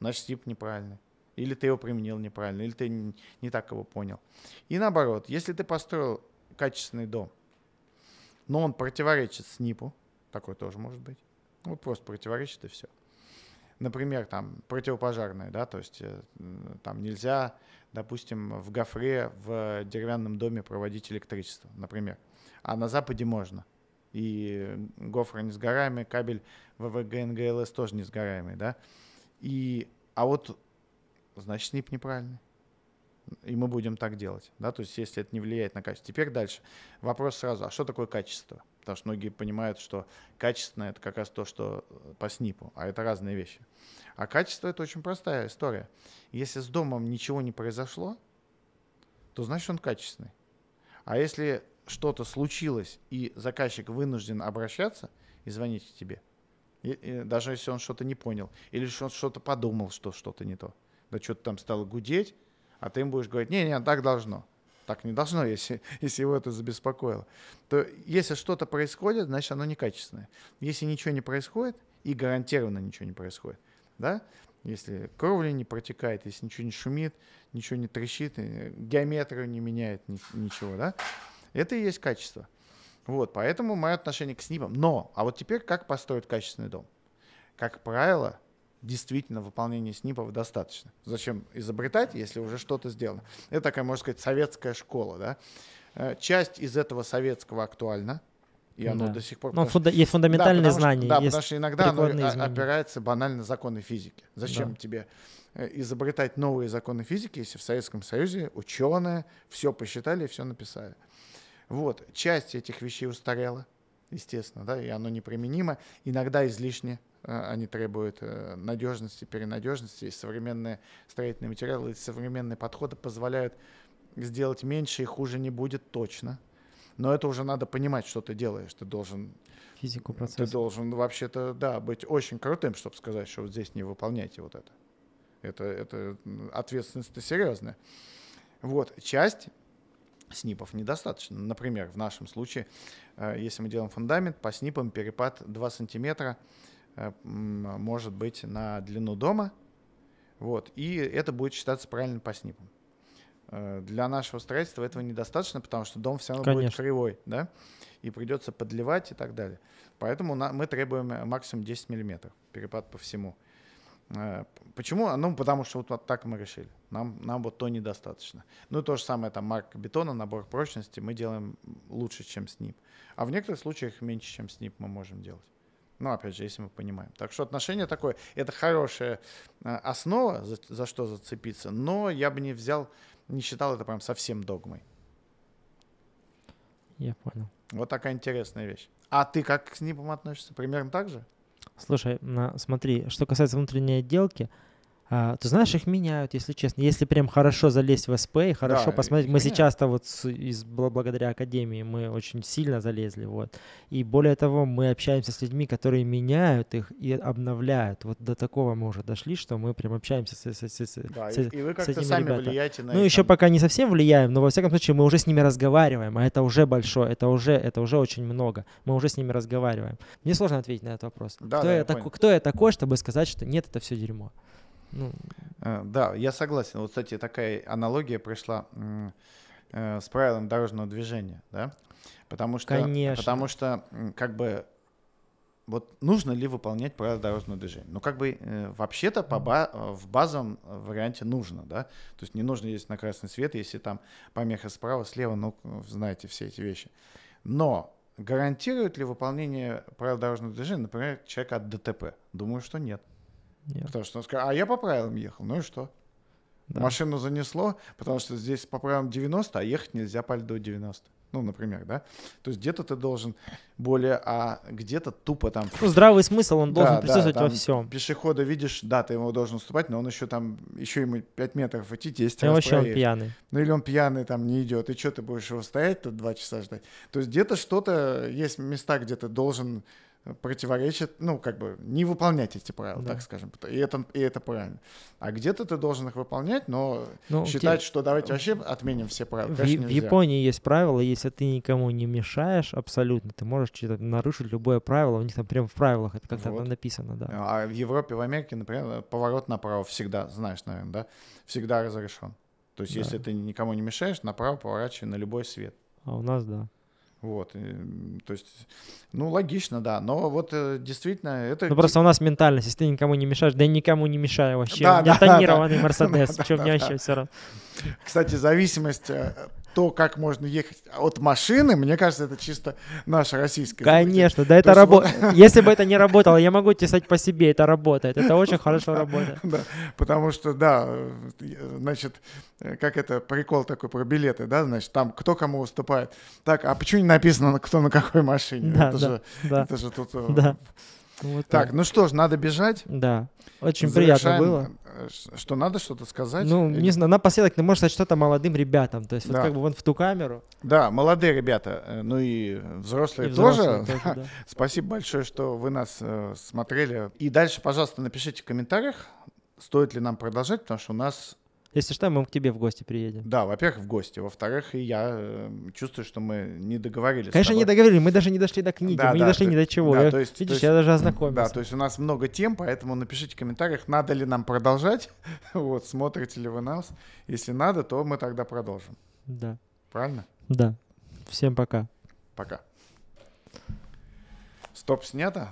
Значит, СНИП неправильный. Или ты его применил неправильно, или ты не, не так его понял. И наоборот, если ты построил качественный дом, но он противоречит СНИПу, такое тоже может быть, вот ну, просто противоречит и все. Например, там противопожарное да, то есть э, там нельзя, допустим, в гофре в деревянном доме проводить электричество, например а на Западе можно. И гофра не сгораемый, кабель ВВГ, НГЛС тоже не сгораемый, да. И, а вот, значит, СНИП неправильный. И мы будем так делать, да, то есть если это не влияет на качество. Теперь дальше. Вопрос сразу, а что такое качество? Потому что многие понимают, что качественное это как раз то, что э, по СНИПу, а это разные вещи. А качество это очень простая история. Если с домом ничего не произошло, то значит он качественный. А если что-то случилось, и заказчик вынужден обращаться и звонить тебе, и, и, даже если он что-то не понял, или что он что-то подумал, что что-то не то, да что-то там стало гудеть, а ты им будешь говорить, не-не, так должно. Так не должно, если, если его это забеспокоило. То если что-то происходит, значит, оно некачественное. Если ничего не происходит, и гарантированно ничего не происходит, да, если кровля не протекает, если ничего не шумит, ничего не трещит, геометрию не меняет, ничего, да, это и есть качество. Вот, поэтому мое отношение к СНИПам. Но, а вот теперь как построить качественный дом? Как правило, действительно выполнение СНИПов достаточно. Зачем изобретать, если уже что-то сделано? Это такая, можно сказать, советская школа. Да? Э, часть из этого советского актуальна, и оно да. до сих пор... Но фунда... есть фундаментальные да, потому, знания. Да, потому что иногда оно изменения. опирается банально на законы физики. Зачем да. тебе э, изобретать новые законы физики, если в Советском Союзе ученые все посчитали и все написали? Вот, часть этих вещей устарела, естественно, да, и оно неприменимо. Иногда излишне э, они требуют э, надежности, перенадежности. И современные строительные материалы, и современные подходы позволяют сделать меньше и хуже не будет точно. Но это уже надо понимать, что ты делаешь. Ты должен... Физику процесса. Ты должен вообще-то, да, быть очень крутым, чтобы сказать, что вот здесь не выполняйте вот это. Это, это ответственность-то серьезная. Вот, часть СНИПов недостаточно. Например, в нашем случае, э, если мы делаем фундамент, по СНИПам перепад 2 сантиметра э, может быть на длину дома, вот, и это будет считаться правильно по СНИПам. Э, для нашего строительства этого недостаточно, потому что дом все равно Конечно. будет кривой, да, и придется подливать и так далее. Поэтому мы требуем максимум 10 миллиметров перепад по всему. Э, почему? А, ну, потому что вот, вот так мы решили. Нам, нам вот то недостаточно. Ну, то же самое, там, марка бетона, набор прочности мы делаем лучше, чем с ним. А в некоторых случаях меньше, чем с ним мы можем делать. Ну, опять же, если мы понимаем. Так что отношение такое, это хорошая э, основа, за, за что зацепиться, но я бы не взял, не считал это прям совсем догмой. Я понял. Вот такая интересная вещь. А ты как к ним относишься? Примерно так же? Слушай, а, смотри, что касается внутренней отделки, а, ты знаешь, их меняют, если честно. Если прям хорошо залезть в СП и хорошо да, посмотреть. Мы сейчас-то вот с, из, благодаря Академии мы очень сильно залезли. Вот. И более того, мы общаемся с людьми, которые меняют их и обновляют. Вот до такого мы уже дошли, что мы прям общаемся с, с, с, с, да, с, и вы с этими сами ребятами. влияете на Ну, еще там... пока не совсем влияем, но во всяком случае мы уже с ними разговариваем, а это уже большое, это уже, это уже очень много. Мы уже с ними разговариваем. Мне сложно ответить на этот вопрос. Да, кто, да, я я так, понял. кто я такой, чтобы сказать, что нет, это все дерьмо? Ну... Э, да, я согласен. Вот, кстати, такая аналогия пришла э, с правилом дорожного движения, да? Потому что, Конечно. потому что как бы вот нужно ли выполнять правила дорожного движения? Ну, как бы э, вообще-то по ба- в базовом варианте нужно, да? То есть не нужно ездить на красный свет, если там помеха справа, слева, ну, знаете все эти вещи. Но гарантирует ли выполнение правил дорожного движения, например, человека от ДТП? Думаю, что нет. Нет. Потому что он сказал, а я по правилам ехал, ну и что? Да. Машину занесло, потому что здесь по правилам 90, а ехать нельзя по льду 90. Ну, например, да? То есть где-то ты должен более, а где-то тупо там... Ну, здравый смысл, он должен да, присутствовать да, во всем. Пешехода видишь, да, ты ему должен уступать, но он еще там, еще ему 5 метров идти, 10 раз вообще проедет. он пьяный. Ну, или он пьяный там не идет, и что ты будешь его стоять тут 2 часа ждать? То есть где-то что-то, есть места, где ты должен противоречит, ну, как бы, не выполнять эти правила, да. так скажем. И это, и это правильно. А где-то ты должен их выполнять, но ну, считать, те... что давайте вообще отменим все правила. В, конечно, в Японии есть правила, если ты никому не мешаешь абсолютно, ты можешь нарушить любое правило, у них там прям в правилах это как-то вот. написано, да. А в Европе, в Америке, например, поворот направо всегда, знаешь, наверное, да, всегда разрешен. То есть да. если ты никому не мешаешь, направо поворачивай на любой свет. А у нас, да. Вот, и, эм, то есть, ну, логично, да, но вот э, действительно это... Ну, просто у нас ментальность, если ты никому не мешаешь, да я никому не мешаю вообще, да, у меня да, тонированный да, Мерседес, да, да, чем да, мне да. вообще все равно. Кстати, зависимость э, то, как можно ехать от машины, мне кажется, это чисто наша российская. Конечно, да, это работает Если бы это не работало, я могу тесать по себе, это работает. Это очень хорошо работает. Да, потому что, да, значит, как это, прикол такой про билеты, да, значит, там кто кому уступает. Так, а почему не написано, кто на какой машине? Да, это, же, да. это же тут... Э, да. Вот так, так, ну что ж, надо бежать. Да, очень Завершаем приятно было. Что надо что-то сказать? Ну, Или... не знаю, напоследок ты можешь сказать что-то молодым ребятам. То есть да. вот как бы вон в ту камеру. Да, молодые ребята, э, ну и взрослые, и взрослые тоже. тоже да. Спасибо большое, что вы нас э, смотрели. И дальше, пожалуйста, напишите в комментариях, стоит ли нам продолжать, потому что у нас если что, мы к тебе в гости приедем. Да, во-первых, в гости. Во-вторых, я э, чувствую, что мы не договорились. Конечно, не договорились. Мы даже не дошли до книги, да, мы да, не дошли ты, ни до чего. Да, я, то есть, видишь, то есть, я даже ознакомился. Да, то есть у нас много тем, поэтому напишите в комментариях, надо ли нам продолжать. вот, смотрите ли вы нас. Если надо, то мы тогда продолжим. Да. Правильно? Да. Всем пока. Пока. Стоп, снято?